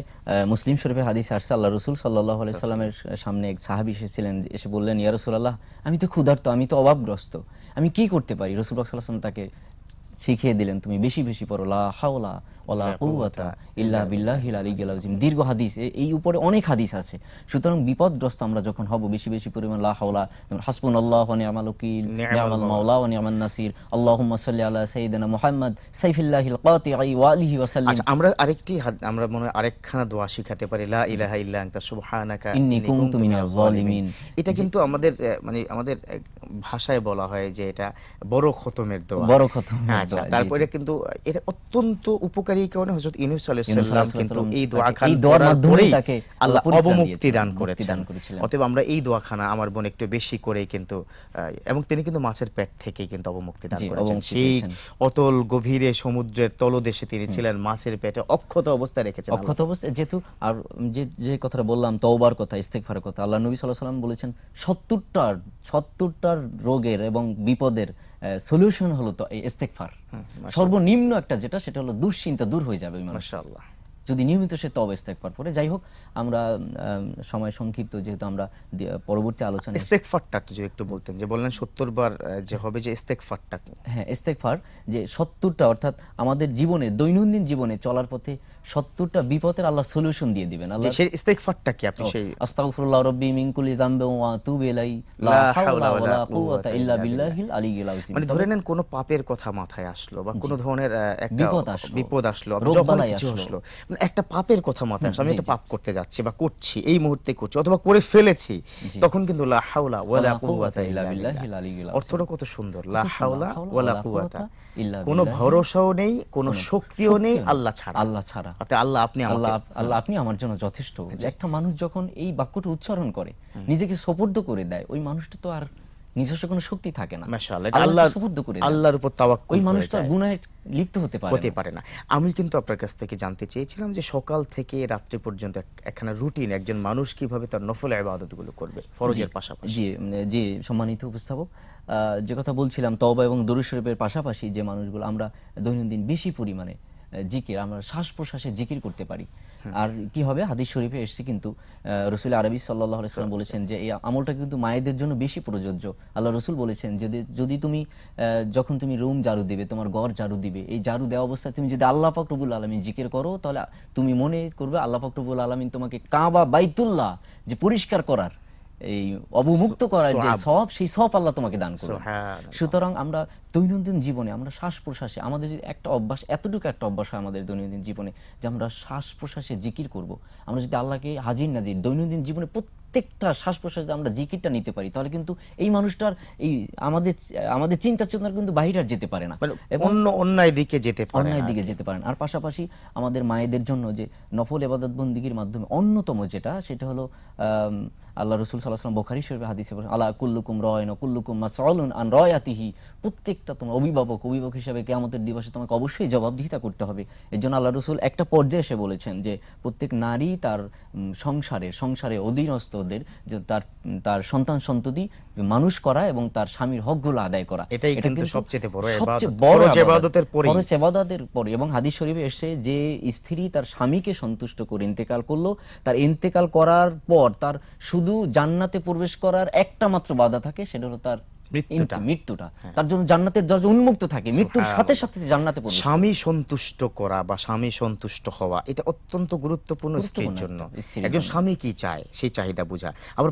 মুসলিম শরীফে হাদিস আসছে আল্লাহ রসুল সাল্লাহ সাল্লামের সামনে এক সাহাবি এসেছিলেন এসে বললেন ইয়া রসুল আল্লাহ আমি তো ক্ষুধার্ত আমি তো অভাবগ্রস্ত আমি কি করতে পারি রসুল সাল্লাহ তাকে শিখিয়ে দিলেন তুমি বেশি বেশি পড়ো লা হাওলা ওলা হ্যাঁ, কুয়াতা ইল্লা হ্যাঁ। বিল্লাহিল দীর্ঘ হাদিস এই উপরে অনেক হাদিস আছে সুতরাং বিপদগ্রস্ত আমরা যখন হব বেশি বেশি পরিমাণ লা হাওলা যেমন উকিল মাওলা ওয়া নাসির আল্লাহুম্মা সাল্লি আলা মুহাম্মদ সাইফিল্লাহিল ওয়া আলিহি ওয়া সাল্লিম আচ্ছা আমরা আরেকটি আমরা মনে আরেকখানা দোয়া শিখাতে পারি লা ইলাহা ইল্লা আনতা সুবহানাকা ইন্নী কুনতু এটা কিন্তু আমাদের মানে আমাদের ভাষায় বলা হয় যে এটা বড় খতমের দোয়া বড় খতম আচ্ছা তারপরে কিন্তু এটা অত্যন্ত উপকারী আর কারণে হযরত আলাইহিস সালাম কিন্তু এই এই দোয়ার মাধ্যমে তাকে আল্লাহ অবমুক্তি দান অতএব আমরা এই দোয়াখানা আমার বোন একটু বেশি করে কিন্তু এবং তিনি কিন্তু মাছের পেট থেকে কিন্তু অবমুক্তি দান করেছেন সেই অতল গভীরে সমুদ্রের তলদেশে তিনি ছিলেন মাছের পেটে অক্ষত অবস্থায় রেখেছেন অক্ষত অবস্থায় যেহেতু আর যে যে কথাটা বললাম তওবার কথা ইস্তেগফারের কথা আল্লাহ নবী সাল্লাল্লাহু আলাইহি সাল্লাম বলেছেন সত্তরটার সত্তরটার রোগের এবং বিপদের সলিউশন হলো তো এই ইস্তেকফার সর্বনিম্ন একটা যেটা সেটা হলো দুশ্চিন্তা দূর হয়ে যাবে মাশাআল্লাহ যদি নিয়মিত সে তবে ইস্তেকফার পরে যাই হোক আমরা সময় সংক্ষিপ্ত যেহেতু আমরা পরবর্তী আলোচনা ইস্তেকফারটা যদি একটু বলতেন যে বললেন 70 বার যে হবে যে ইস্তেকফারটা হ্যাঁ ইস্তেকফার যে সত্তরটা অর্থাৎ আমাদের জীবনে দৈনন্দিন জীবনে চলার পথে সত্তরটা বিপদের আল্লাহ সলিউশন দিয়ে দিবেন আল্লাহ সেই কি আপনি সেই আস্তাগফিরুল্লাহ রাব্বি মিন কুল্লি যামবি ওয়া ইলাই লা হাওলা ওয়ালা কুওয়াতা ইল্লা বিল্লাহিল আলিয়্যিল আযীম মানে ধরে নেন পাপের কথা মাথায় আসলো বা ধরনের একটা বিপদ আসলো যখন কিছু আসলো মানে একটা পাপের কথা মাথায় আসলো আমি একটা পাপ করতে যাচ্ছি বা করছি এই মুহূর্তে করছি অথবা করে ফেলেছি তখন কিন্তু লা হাওলা ওয়ালা কুওয়াতা ইল্লা বিল্লাহিল আলিয়্যিল অর্থটা কত সুন্দর লা হাওলা ওয়ালা কুওয়াতা ইল্লা কোনো ভরসাও নেই কোনো শক্তিও নেই আল্লাহ ছাড়া আল্লাহ ছাড়া আল্লাহ আপনি আল্লাহ আল্লাহ আপনি আমার জন্য যথেষ্ট একটা মানুষ যখন এই বাক্যটা উচ্চারণ করে নিজেকে করে দেয় ওই মানুষটা তো আর নিজস্ব কোনো শক্তি থাকে না আল্লাহ করে আল্লাহর উপর তাওয়াক্কুল ওই গুনাহে লিপ্ত হতে পারে হতে পারে না আমি কিন্তু আপনার কাছ থেকে জানতে চেয়েছিলাম যে সকাল থেকে রাত্রি পর্যন্ত একখানা রুটিন একজন মানুষ কিভাবে তার নফল ইবাদতগুলো করবে ফরজের পাশাপাশি জি জি সম্মানিত উপস্থাপক যে কথা বলছিলাম তওবা এবং দরুদ শরীফের পাশাপাশি যে মানুষগুলো আমরা দৈনন্দিন বেশি পরিমাণে জিকির আমরা শ্বাস প্রশ্বাসে জিকির করতে পারি হ্যাঁ। আর কি হবে হাদিস শরীফে এসছে কিন্তু রসুল আরবি সাল্লাহাম বলেছেন যে এই আমলটা কিন্তু মায়েদের জন্য বেশি প্রযোজ্য আল্লাহ রসুল বলেছেন যদি যদি তুমি যখন তুমি রুম জারু দিবে তোমার ঘর জারু দিবে এই জারু দেওয়া অবস্থায় তুমি যদি আল্লাহ ফাকরুবুল আলমী জিকির করো তাহলে তুমি মনে করবে আল্লাহ ফাকরুবুল আলমিন তোমাকে কাবা বাইতুল্লাহ যে পরিষ্কার করার এই অবমুক্ত করার যে সব সেই সব আল্লাহ তোমাকে দান করবে সুতরাং আমরা দৈনন্দিন জীবনে আমরা শ্বাস প্রশ্বাসে আমাদের যদি একটা অভ্যাস এতটুকু একটা অভ্যাস হয় আমাদের দৈনন্দিন জীবনে যে আমরা শ্বাস প্রশ্বাসে জিকির করব আমরা যদি আল্লাহকে হাজির নাজির দৈনন্দিন জীবনে প্রত্যেক প্রত্যেকটা শ্বাস প্রশ্বাসে আমরা জিকিরটা নিতে পারি তাহলে কিন্তু এই মানুষটার এই আমাদের আমাদের চিন্তা চেতনার কিন্তু বাহির আর যেতে পারে না মানে অন্য অন্যায় দিকে যেতে অন্যায় দিকে যেতে পারেন আর পাশাপাশি আমাদের মায়েদের জন্য যে নফল এবাদত বন্দিগির মাধ্যমে অন্যতম যেটা সেটা হলো আল্লাহ রসুল সাল্লাহ সাল্লাম বোখারি শরীফ হাদিসে আল্লাহ কুল্লুকুম রয়ন কুল্লুকুম মাসউলুন আন রয় আতিহি প্রত্যেকটা তোমার অভিভাবক অভিভাবক হিসাবে কেয়ামতের দিবসে তোমাকে অবশ্যই জবাবদিহিতা করতে হবে এর জন্য আল্লাহ রসুল একটা পর্যায়ে এসে বলেছেন যে প্রত্যেক নারী তার সংসারে সংসারে অধীনস্থদের যে তার তার সন্তান সন্ততি মানুষ করা এবং তার স্বামীর হকগুলো আদায় করা এটাই কিন্তু সবচেয়ে বড় সবচেয়ে বড় ইবাদতের পরে বড় পরে এবং হাদিস শরীফে এসে যে স্ত্রী তার স্বামীকে সন্তুষ্ট করে ইন্তেকাল করলো তার ইন্তেকাল করার পর তার শুধু জান্নাতে প্রবেশ করার একটা মাত্র বাধা থাকে সেটা হলো তার মৃত্যুটা মৃত্যুটা হ্যাঁ।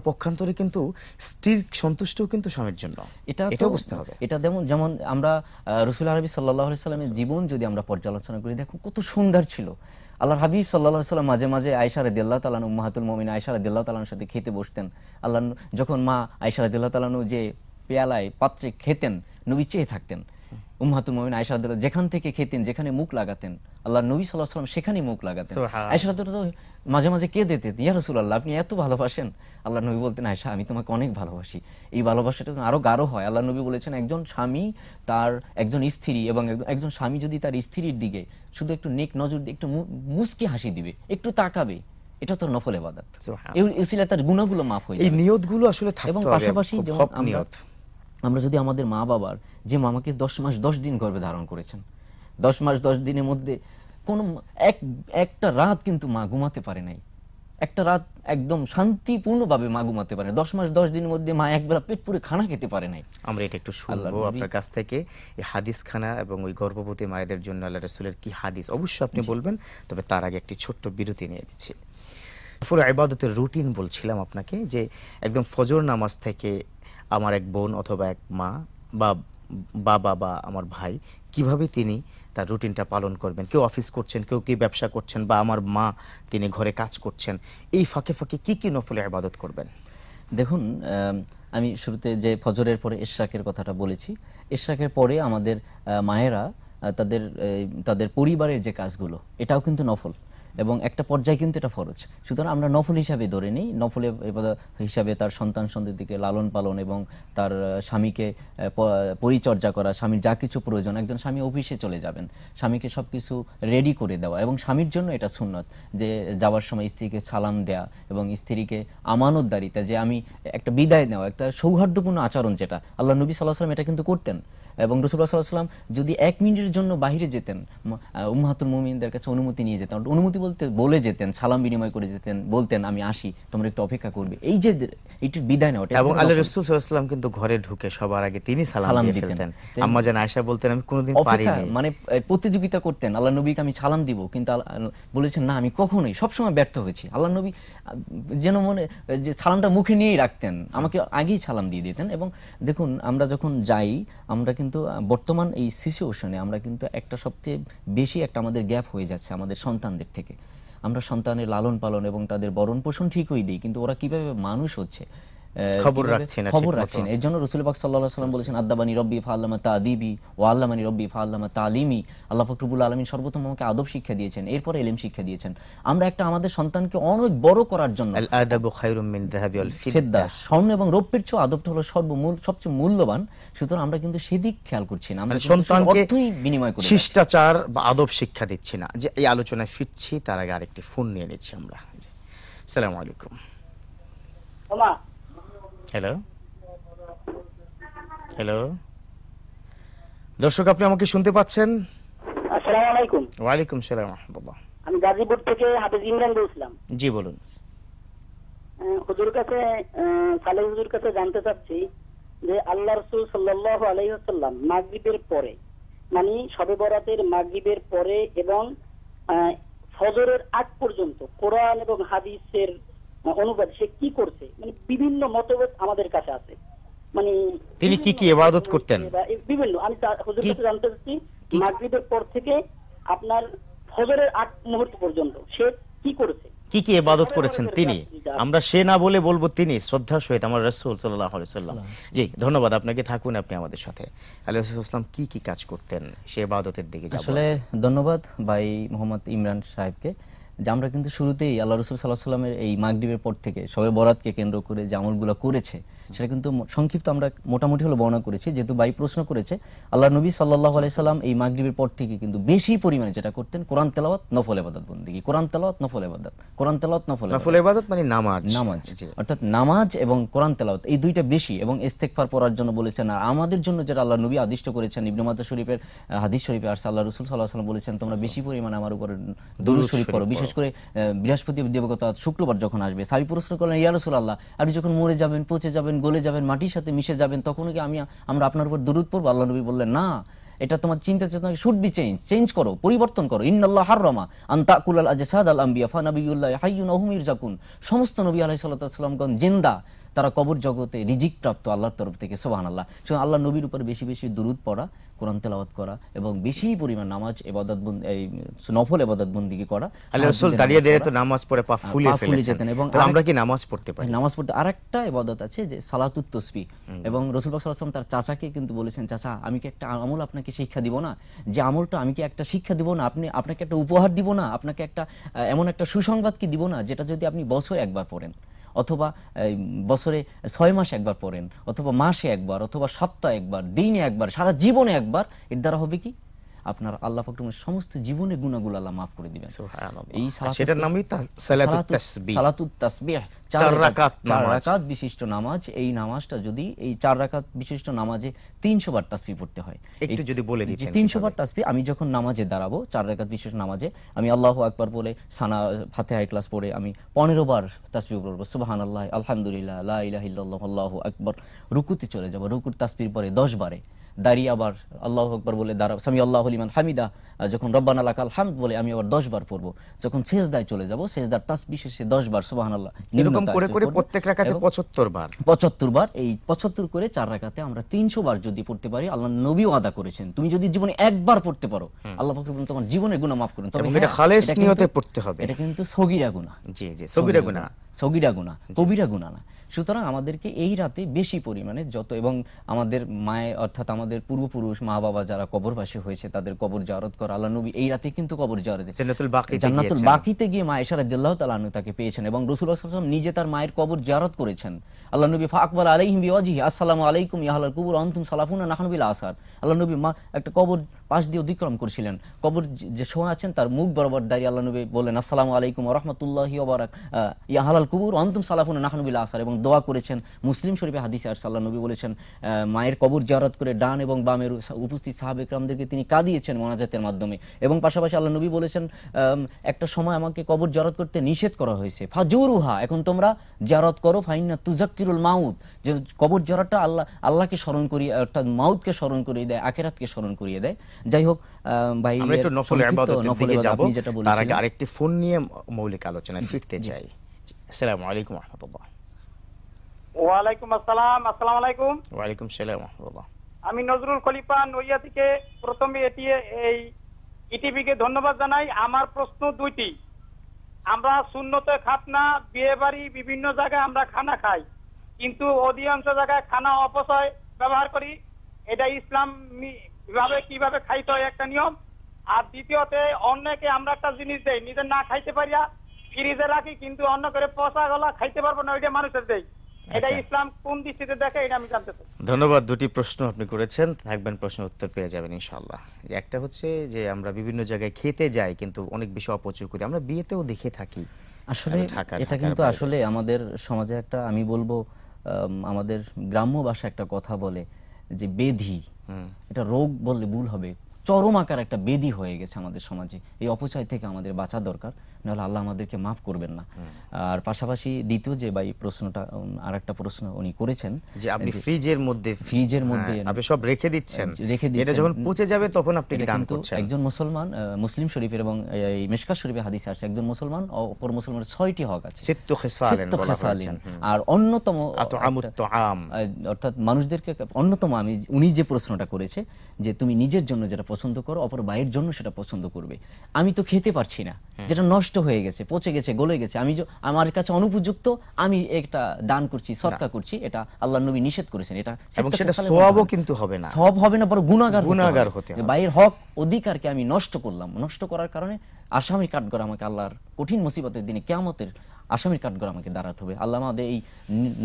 পক্ষান্তরে কিন্তু স্ত্রীর কিন্তু স্বামীর জন্য এটা যেমন আমরা রসুল আরবি সাল্লামের জীবন যদি আমরা পর্যালোচনা করি দেখুন কত সুন্দর ছিল আল্লাহ হাবিব সাল্লাহ সাল্লাম মাঝে মাঝে আয়সার দিল্লা তালানু মাহাতুল মমিন আয়সার দিল্লা তালানুর সাথে খেতে বসতেন আল্লাহ যখন মা আয়সার দিল্লা তালানু যে পেয়ালায় পাত্রে খেতেন নবী চেয়ে থাকতেন উম্মাতুল মমিন আয়সা আদালত যেখান থেকে খেতেন যেখানে মুখ লাগাতেন আল্লাহ নবী সাল্লাহ সাল্লাম সেখানে মুখ লাগাতেন আয়সা আদালত মাঝে মাঝে কে দিতে ইয়া রসুল আল্লাহ আপনি এত ভালোবাসেন আল্লাহ নবী বলতেন আয়সা আমি তোমাকে অনেক ভালোবাসি এই ভালোবাসাটা আরও গাঢ় হয় আল্লাহ নবী বলেছেন একজন স্বামী তার একজন স্ত্রী এবং একজন স্বামী যদি তার স্ত্রীর দিকে শুধু একটু নেক নজর দিয়ে একটু মুস্কি হাসি দিবে একটু তাকাবে এটা তো নফল এবাদত এই উসিলা তার গুণাগুলো মাফ হয়ে এই নিয়তগুলো আসলে এবং পাশাপাশি যেমন আমরা আমরা যদি আমাদের মা বাবার যে মামাকে দশ মাস দশ দিন গর্ভে ধারণ করেছেন দশ মাস দশ দিনের মধ্যে কোনো এক একটা রাত কিন্তু মা ঘুমাতে পারে নাই একটা রাত একদম শান্তিপূর্ণভাবে মা ঘুমাতে পারে দশ মাস দশ দিনের মধ্যে মা একবেলা পেট পুরে খানা খেতে পারে নাই আমরা এটা একটু শুনবো আপনার কাছ থেকে এই হাদিস খানা এবং ওই গর্ভবতী মায়েদের জন্য আল্লাহ রসুলের কি হাদিস অবশ্যই আপনি বলবেন তবে তার আগে একটি ছোট্ট বিরতি নিয়ে নিচ্ছি ফুল আইবাদতের রুটিন বলছিলাম আপনাকে যে একদম ফজর নামাজ থেকে আমার এক বোন অথবা এক মা বা বাবা বা আমার ভাই কিভাবে তিনি তার রুটিনটা পালন করবেন কেউ অফিস করছেন কেউ কি ব্যবসা করছেন বা আমার মা তিনি ঘরে কাজ করছেন এই ফাঁকে ফাঁকে কি কী নফলে আবাদত করবেন দেখুন আমি শুরুতে যে ফজরের পরে ইশাকের কথাটা বলেছি ইশাকের পরে আমাদের মায়েরা তাদের তাদের পরিবারের যে কাজগুলো এটাও কিন্তু নফল এবং একটা পর্যায়ে কিন্তু এটা ফরজ সুতরাং আমরা নফল হিসাবে ধরে নিই নফলে হিসাবে তার সন্তান সন্ধিকে লালন পালন এবং তার স্বামীকে পরিচর্যা করা স্বামীর যা কিছু প্রয়োজন একজন স্বামী অফিসে চলে যাবেন স্বামীকে সব কিছু রেডি করে দেওয়া এবং স্বামীর জন্য এটা সুন্নত যে যাওয়ার সময় স্ত্রীকে সালাম দেয়া এবং স্ত্রীকে আমানতদারিতা যে আমি একটা বিদায় নেওয়া একটা সৌহার্দ্যপূর্ণ আচরণ যেটা আল্লাহ নবী সাল্লাহ সাল্লাম এটা কিন্তু করতেন এবং রসুল্লাহ সাল্লাম যদি এক মিনিটের জন্য বাহিরে যেতেন উম্মাতুল মোমিনদের কাছে অনুমতি নিয়ে যেতেন অনুমতি বলতে বলে যেতেন সালাম বিনিময় করে যেতেন বলতেন আমি আসি তোমরা একটু অপেক্ষা করবে এই যে একটু বিদায় নেওয়া এবং আল্লাহ রসুল সাল্লাম কিন্তু ঘরে ঢুকে সবার আগে তিনি সালাম দিতেন আমার যেন আয়সা বলতেন আমি কোনোদিন পারিনি মানে প্রতিযোগিতা করতেন আল্লাহ নবীকে আমি সালাম দিব কিন্তু বলেছেন না আমি কখনোই সবসময় ব্যর্থ হয়েছি আল্লাহ নবী যেন মনে যে ছালামটা মুখে নিয়েই রাখতেন আমাকে আগেই ছালাম দিয়ে দিতেন এবং দেখুন আমরা যখন যাই আমরা কিন্তু বর্তমান এই সিচুয়েশনে আমরা কিন্তু একটা সবচেয়ে বেশি একটা আমাদের গ্যাপ হয়ে যাচ্ছে আমাদের সন্তানদের থেকে আমরা সন্তানের লালন পালন এবং তাদের বরণ পোষণ ঠিকই দিই কিন্তু ওরা কিভাবে মানুষ হচ্ছে খবর রাখছেন খবর রাখছেন এর জন্য রসুল পাক সাল্লাহ সাল্লাম বলেছেন আদাবানি রব্বি ফাল্লামা তাদিবি ও আল্লামানি রব্বি ফাল্লামা তালিমি আল্লাহ ফকরুবুল সর্বপ্রথম আমাকে আদব শিক্ষা দিয়েছেন এরপরে এলেম শিক্ষা দিয়েছেন আমরা একটা আমাদের সন্তানকে অনেক বড় করার জন্য স্বর্ণ এবং রৌপ্যের চেয়ে আদবটা হলো সর্বমূল সবচেয়ে মূল্যবান সুতরাং আমরা কিন্তু সেদিক খেয়াল করছি না আমরা সন্তানকে বিনিময় শিষ্টাচার বা আদব শিক্ষা দিচ্ছি না যে এই আলোচনায় ফিরছি তার আগে আরেকটি ফোন নিয়ে নিচ্ছি আমরা সালামু আলাইকুম হ্যালো হ্যালো দর্শক আপনি আমাকে শুনতে পাচ্ছেন আসসালামু আলাইকুম ওয়ালাইকুম সালাম রাহমাতুল্লাহ আমি গাজীপুর থেকে হাফেজ ইমরান বলছিলাম জি বলুন হুজুর কাছে সালে হুজুর কাছে জানতে চাচ্ছি যে আল্লাহ রাসূল সাল্লাল্লাহু আলাইহি ওয়াসাল্লাম মাগরিবের পরে মানে সবে বরাতের মাগরিবের পরে এবং ফজরের আগ পর্যন্ত কোরআন এবং হাদিসের অনুবাদ সে কি করছে মানে বিভিন্ন মতভেদ আমাদের কাছে আছে মানে তিনি কি কি ইবাদত করতেন বিভিন্ন আমি হুজুর কাছে জানতে চাচ্ছি মাগরিবের পর থেকে আপনার ফজরের আট মুহূর্ত পর্যন্ত সে কি করেছে কি কি ইবাদত করেছেন তিনি আমরা সে না বলে বলবো তিনি শ্রদ্ধার সহিত আমার রাসূল সাল্লাল্লাহু আলাইহি সাল্লাম জি ধন্যবাদ আপনাকে থাকুন আপনি আমাদের সাথে আলাইহিস সালাম কি কি কাজ করতেন সে ইবাদতের দিকে যাব আসলে ধন্যবাদ ভাই মোহাম্মদ ইমরান সাহেবকে যে আমরা কিন্তু শুরুতেই আল্লাহ রসুল সাল্লাহ সাল্লামের এই মাগডিবের পর থেকে সবে বরাতকে কেন্দ্র করে যে আমলগুলো করেছে সেটা কিন্তু সংক্ষিপ্ত আমরা মোটামুটি হলো বর্ণনা করেছি যেহেতু বাই প্রশ্ন করেছে আল্লাহ নবী সাল্লাহ আলাইসাল্লাম এই মাগরীবের পর থেকে কিন্তু বেশি পরিমাণে যেটা করতেন কোরআন তেলাওয়াত নফল এবাদত বন্দিগি কোরআন তেলাওয়াত নফল এবাদত কোরআন তেলাওয়াত নফল নফল এবাদত মানে নামাজ নামাজ অর্থাৎ নামাজ এবং কোরআন তেলাওয়াত এই দুইটা বেশি এবং ইস্তেকফার পড়ার জন্য বলেছেন আর আমাদের জন্য যেটা আল্লাহ নবী আদিষ্ট করেছেন ইবনে মাতা শরীফের হাদিস শরীফে আর সাল্লাহ রসুল সাল্লাহ সাল্লাম বলেছেন তোমরা বেশি পরিমাণে আমার উপর দুরুদ শরীফ করো বিশেষ করে বৃহস্পতি দেবগত শুক্রবার যখন আসবে সাবি প্রশ্ন করলেন ইয়া আল্লাহ আপনি যখন মরে যাবেন পচে যাবেন যাবেন গলে যাবেন মাটির সাথে মিশে যাবেন তখনও কি আমি আমরা আপনার উপর দুরুদ পড়বো আল্লাহ নবী বললেন না এটা তোমার চিন্তা চেতনা শুড বি চেঞ্জ চেঞ্জ করো পরিবর্তন করো ইন্নাল্লাহ হাররমা আন্তাকুল আল আজসাদ আল আম্বিয়া ফা নবীউল্লাহ হাইয়ুন অহমির জাকুন সমস্ত নবী আলাইহিস সাল্লাম জিন্দা তারা কবর জগতে রিজিক প্রাপ্ত আল্লাহর তরফ থেকে সোহান আল্লাহ সুতরাং আল্লাহ নবীর উপর বেশি বেশি দূরত পড়া কোরআন তেলাওয়াত করা এবং বেশি পরিমাণ নামাজ এবাদত এই নফল এবাদত বন্দিকে করা আল্লাহ রাসূল দাঁড়িয়ে দাঁড়িয়ে তো নামাজ পড়ে পা ফুলে ফেলেছেন এবং আমরা কি নামাজ পড়তে পারি নামাজ পড়তে আরেকটা ইবাদত আছে যে সালাতুত তসবিহ এবং রাসূল পাক তার চাচাকে কিন্তু বলেছেন চাচা আমি কি একটা আমল আপনাকে শিক্ষা দিব না যে আমলটা আমি কি একটা শিক্ষা দিব না আপনি আপনাকে একটা উপহার দিব না আপনাকে একটা এমন একটা সুসংবাদ কি দিব না যেটা যদি আপনি বছর একবার পড়েন অথবা বছরে ছয় মাস একবার পড়েন অথবা মাসে একবার অথবা সপ্তাহে একবার দিনে একবার সারা জীবনে একবার এর দ্বারা হবে কি আপনার আল্লাহ ফাকরুমের সমস্ত জীবনে গুণাগুলো আল্লাহ মাফ করে দিবেন এই সেটার নামই সালাতুত তাসবিহ চার রাকাত চার রাকাত বিশিষ্ট নামাজ এই নামাজটা যদি এই চার রাকাত বিশিষ্ট নামাজে 300 বার পড়তে হয় একটু যদি বলে বার আমি যখন নামাজে দাঁড়াবো চার রাকাত বিশিষ্ট নামাজে আমি আল্লাহ একবার বলে সানা হাই ক্লাস পড়ে আমি পনেরো বার তাসবিহ পড়বো আলহামদুলিল্লাহ লা রুকুতে চলে যাব রুকুর তাসপির পরে দশ বারে দাঁড়িয়ে আবার আল্লাহ আকবর বলে দাঁড়া স্বামী আল্লাহ হলিমান হামিদা যখন রব্বান আল্লাহ কাল হামদ বলে আমি আবার দশ বার পড়বো যখন শেষদায় চলে যাবো শেষদার তাস বিশেষে দশ বার সুবাহান আল্লাহ এরকম করে করে প্রত্যেক রাখাতে পঁচাত্তর বার পঁচাত্তর বার এই পঁচাত্তর করে চার রাখাতে আমরা তিনশো বার যদি পড়তে পারি আল্লাহ নবী আদা করেছেন তুমি যদি জীবনে একবার পড়তে পারো আল্লাহ ফখরুল তোমার জীবনের গুণা মাফ করুন তবে এটা হ্যাঁ, খালেস নিয়তে পড়তে হবে এটা কিন্তু সগিরা গুণা জি জি সগিরা গুণা সগিরা গুণা কবিরা গুণা না সুতরাং আমাদেরকে এই রাতে বেশি পরিমাণে যত এবং আমাদের মায়ে অর্থাৎ আমাদের পূর্বপুরুষ মা বাবা যারা কবরবাসী হয়েছে তাদের কবর জারত কর আল্লাহ নবী এই রাতে কিন্তু কবর জারত বাকিতে গিয়ে মা এসার জাল্লাহ তালু তাকে পেয়েছেন এবং রসুল আসলাম নিজে তার মায়ের কবর জারত করেছেন আল্লাহ নবী ফাকবাল আলহিম বিওয়াজি আসসালাম আলাইকুম ইহাল কুবুর অন্তুম সালাফুন নাহনবিল আসার আল্লাহ নবী মা একটা কবর পাশ দিয়ে অতিক্রম করছিলেন কবর যে শোয়া আছেন তার মুখ বরাবর দাঁড়িয়ে আল্লাহ নবী বললেন আসসালাম আলাইকুম রহমতুল্লাহ ওবারাক ইয়াহাল কুবুর অন্তুম সালাফুন নাহনবিল আসার এবং দোয়া করেছেন মুসলিম শরীফে হাদিসে আর সাল্লাহ নবী বলেছেন মায়ের কবর জারাত করে ডান এবং বামের উপস্থিত সাহাবেকরামদেরকে তিনি কাঁদিয়েছেন মোনাজাতের মাধ্যমে এবং পাশাপাশি আল্লাহ নবী বলেছেন একটা সময় আমাকে কবর জারত করতে নিষেধ করা হয়েছে ফাজুরুহা এখন তোমরা জারত করো ফাইন্না তুজাক্কিরুল মাউদ যে কবর জারাটা আল্লাহ আল্লাহকে স্মরণ করিয়ে অর্থাৎ মাউদকে স্মরণ করিয়ে দেয় আখেরাতকে স্মরণ করিয়ে দেয় যাই হোক ভাই আরেকটি ফোন নিয়ে মৌলিক আলোচনায় ফিরতে চাই আসসালামু আলাইকুম রহমতুল্লাহ ওয়ালাইকুম আসসালাম আসসালামু আলাইকুম ওয়ালাইকুম সালাম রাহমাতুল্লাহ আমি নজরুল খলিফা নইয়া থেকে প্রথমে এটি এই ইটিভি কে ধন্যবাদ জানাই আমার প্রশ্ন দুইটি আমরা শূন্যতে খাতনা বিয়ে বাড়ি বিভিন্ন জায়গায় আমরা খানা খাই কিন্তু অধিকাংশ জায়গায় খানা অপচয় ব্যবহার করি এটা ইসলাম কিভাবে কিভাবে খাইতে হয় একটা নিয়ম আর দ্বিতীয়তে অন্যকে আমরা একটা জিনিস দেই নিজে না খাইতে পারিয়া ফ্রিজে রাখি কিন্তু অন্য করে পচা গলা খাইতে পারবো না ওইটা মানুষের দেয় আচ্ছা। এটা ইসলাম কোন দৃষ্টিতে দেখে এটা আমি জানতে চাই ধন্যবাদ দুটি প্রশ্ন আপনি করেছেন থাকবেন প্রশ্ন উত্তর পেয়ে যাবেন ইনশাআল্লাহ একটা হচ্ছে যে আমরা বিভিন্ন জায়গায় খেতে যাই কিন্তু অনেক বেশি অপচয় করি আমরা বিয়েতেও দেখে থাকি আসলে এটা কিন্তু আসলে আমাদের সমাজে একটা আমি বলবো আমাদের গ্রাম্য ভাষা একটা কথা বলে যে বেধি এটা রোগ বললে ভুল হবে চরম আকার একটা বেধি হয়ে গেছে আমাদের সমাজে এই অপচয় থেকে আমাদের বাঁচা দরকার নাহলে আল্লাহ আমাদেরকে মাফ করবেন না আর পাশাপাশি দ্বিতীয় যে ভাই প্রশ্নটা আর একটা প্রশ্ন উনি করেছেন যে আপনি ফ্রিজের মধ্যে ফ্রিজের মধ্যে হ্যাঁ, আপনি সব রেখে দিচ্ছেন রেখে দিচ্ছেন এটা যখন পচে যাবে তখন আপনি কি দান করছেন একজন মুসলমান মুসলিম শরীফের এবং এই মিশকা শরীফে হাদিসে আছে একজন মুসলমান অপর মুসলমানের ছয়টি হক আছে সিত্তু খিসালেন বলা খিসালেন আর অন্যতম আতআমুত তাআম অর্থাৎ মানুষদেরকে অন্যতম আমি উনি যে প্রশ্নটা করেছে যে তুমি নিজের জন্য যেটা পছন্দ করো অপর ভাইয়ের জন্য সেটা পছন্দ করবে আমি তো খেতে পারছি না যেটা নষ্ট নষ্ট হয়ে গেছে পচে গেছে গলে গেছে আমি আমার কাছে অনুপযুক্ত আমি একটা দান করছি সৎকা করছি এটা আল্লাহ নবী নিষেধ করেছেন এটা সব কিন্তু হবে না সব হবে না বড় গুণাগার গুণাগার হতে বাইরের হক অধিকারকে আমি নষ্ট করলাম নষ্ট করার কারণে আসামি কাঠগড় আমাকে আল্লাহর কঠিন মুসিবতের দিনে কেমতের আসামির কাঠগড় আমাকে দাঁড়াতে হবে আল্লাহ আমাদের এই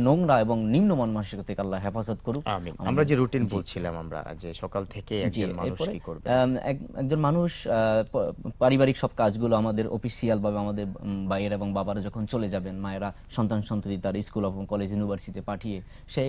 নোংরা এবং নিম্ন মন মানসিকতা থেকে আল্লাহ হেফাজত করুক আমরা যে রুটিন বলছিলাম আমরা যে সকাল থেকে একজন মানুষ কি করবে একজন মানুষ পারিবারিক সব কাজগুলো আমাদের অফিসিয়াল ভাবে আমাদের বাইরে এবং বাবারা যখন চলে যাবেন মায়েরা সন্তান সন্ততি তার স্কুল এবং কলেজ ইউনিভার্সিটিতে পাঠিয়ে সে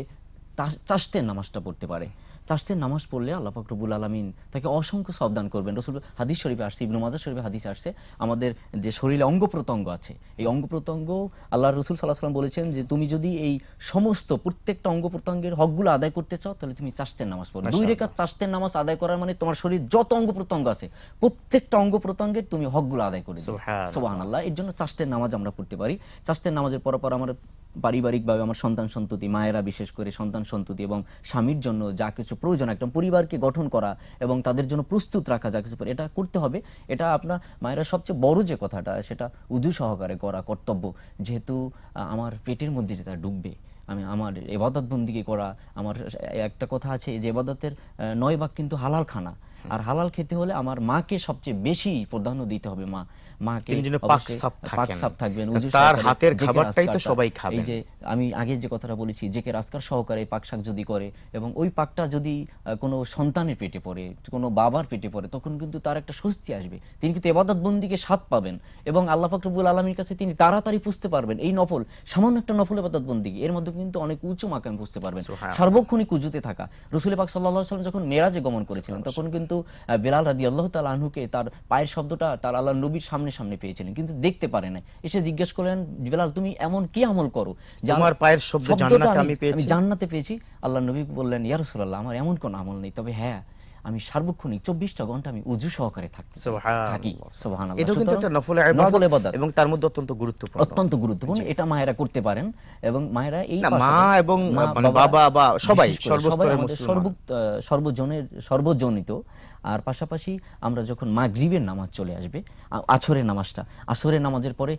চাষতে নামাজটা পড়তে পারে চাষতে নামাজ পড়লে আল্লাহ ফাকরুবুল আলমিন তাকে অসংখ্য সাবধান করবেন রসুল হাদিস শরীফে আসছে ইবনু মাজার শরীফে হাদিস আসছে আমাদের যে শরীরে অঙ্গ প্রত্যঙ্গ আছে এই অঙ্গ প্রত্যঙ্গ আল্লাহ রসুল সাল্লাহ সাল্লাম বলেছেন যে তুমি যদি এই সমস্ত প্রত্যেকটা অঙ্গ প্রত্যঙ্গের হকগুলো আদায় করতে চাও তাহলে তুমি চাষতে নামাজ পড়বে দুই রেখা চাষতে নামাজ আদায় করার মানে তোমার শরীর যত অঙ্গ প্রত্যঙ্গ আছে প্রত্যেকটা অঙ্গ প্রত্যঙ্গের তুমি হকগুলো আদায় করে দেবে সোহান আল্লাহ এর জন্য চাষতে নামাজ আমরা পড়তে পারি চাষতে নামাজের পর পর আমরা পারিবারিকভাবে আমার সন্তান সন্ততি মায়েরা বিশেষ করে সন্তান সন্ততি এবং স্বামীর জন্য যা কিছু প্রয়োজন একটা পরিবারকে গঠন করা এবং তাদের জন্য প্রস্তুত রাখা যা কিছু এটা করতে হবে এটা আপনার মায়েরা সবচেয়ে বড় যে কথাটা সেটা উদু সহকারে করা কর্তব্য যেহেতু আমার পেটের মধ্যে যেটা ডুববে আমি আমার বন্দিকে করা আমার একটা কথা আছে যে এবাদতের নয় ভাগ কিন্তু হালাল খানা আর হালাল খেতে হলে আমার মাকে সবচেয়ে বেশি প্রাধান্য দিতে হবে মা মাকে পাক সাপ থাকবেন তার হাতের খাবারটাই তো সবাই খাবে এই যে আমি আগে যে কথাটা বলেছি যে কে সহকারে পাক শাক যদি করে এবং ওই পাকটা যদি কোনো সন্তানের পেটে পড়ে কোনো বাবার পেটে পড়ে তখন কিন্তু তার একটা স্বস্তি আসবে তিনি কিন্তু এবাদত বন্দিকে স্বাদ পাবেন এবং আল্লাহ ফাকরুবুল আলমীর কাছে তিনি তাড়াতাড়ি পুষতে পারবেন এই নফল সামান্য একটা নফল এবাদত বন্দিকে এর মধ্যে কিন্তু অনেক উঁচু মাকাম পুষতে পারবেন সর্বক্ষণিক উজুতে থাকা রসুল পাক সাল্লাহ সাল্লাম যখন মেরাজে গমন করেছিলেন তখন কিন্তু বেলাল রাদি আল্লাহ তাল আনহুকে তার পায়ের শব্দটা তার আল্লাহ নবীর সামনে কোরআনের সামনে পেয়েছিলেন কিন্তু দেখতে পারে না এসে জিজ্ঞেস করলেন বেলাল তুমি এমন কি আমল করো আমার পায়ের শব্দ জান্নাতে আমি পেয়েছি জান্নাতে পেয়েছি আল্লাহ নবী বললেন ইয়া রাসূলুল্লাহ আমার এমন কোন আমল নেই তবে হ্যাঁ আমি সার্বক্ষণিক চব্বিশটা ঘন্টা আমি উজু সহকারে থাকি থাকি এবং তার মধ্যে অত্যন্ত গুরুত্বপূর্ণ অত্যন্ত গুরুত্বপূর্ণ এটা মায়েরা করতে পারেন এবং মায়েরা এই মা এবং মানে বাবা বা সবাই সর্বস্তরের মুসলমান সর্বজনের সর্বজনিত আর পাশাপাশি আমরা যখন মাগরিবের নামাজ চলে আসবে আছরের নামাজটা আসরের নামাজের পরে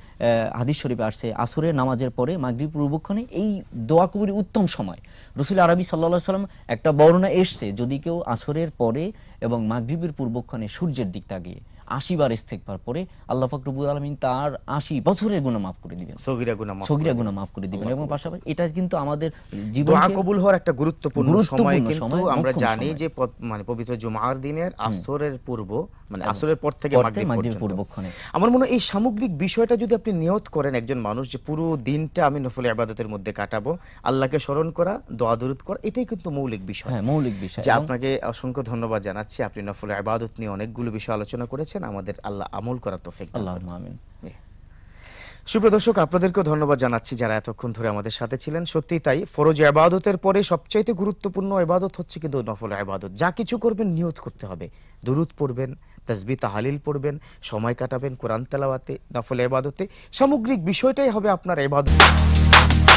হাদিস শরীফে আসছে আসরের নামাজের পরে মাগরিব পূর্বক্ষণে এই দোয়া কবির উত্তম সময় রসুল আরবি সাল্লা সাল্লাম একটা বর্ণনা এসছে যদি কেউ আসরের পরে এবং মাগরিবের পূর্বক্ষণে সূর্যের দিক তাকিয়ে আশিবার ইস্তেকবার পরে আল্লাহ ফাকরুবুল আলমিন তার আশি বছরের গুণা মাফ করে দিবেন সগিরা গুণা সগিরা গুণা মাফ করে দিবেন এবং পাশাপাশি এটা কিন্তু আমাদের জীবন কবুল হওয়ার একটা গুরুত্বপূর্ণ সময় কিন্তু আমরা জানি যে মানে পবিত্র জুমার দিনের আসরের পূর্ব মানে আসরের পর থেকে মাগরিব পূর্বক্ষণে আমার মনে হয় এই সামগ্রিক বিষয়টা যদি আপনি নিয়ত করেন একজন মানুষ যে পুরো দিনটা আমি নফল ইবাদতের মধ্যে কাটাবো আল্লাহকে স্মরণ করা দোয়া দরুদ করা এটাই কিন্তু মৌলিক বিষয় হ্যাঁ মৌলিক বিষয় যে আপনাকে অসংখ্য ধন্যবাদ জানাচ্ছি আপনি নফল ইবাদত নিয়ে অনেকগুলো বিষয় আলোচনা করেছেন করেছেন আমাদের আল্লাহ আমল করার তোফিক সুপ্রদর্শক আপনাদেরকেও ধন্যবাদ জানাচ্ছি যারা এতক্ষণ ধরে আমাদের সাথে ছিলেন সত্যি তাই ফরজ আবাদতের পরে সবচাইতে গুরুত্বপূর্ণ আবাদত হচ্ছে কিন্তু নফল আবাদত যা কিছু করবেন নিয়ত করতে হবে দুরুদ পড়বেন তসবি তাহালিল পড়বেন সময় কাটাবেন কোরআন তেলাওয়াতে নফল আবাদতে সামগ্রিক বিষয়টাই হবে আপনার আবাদত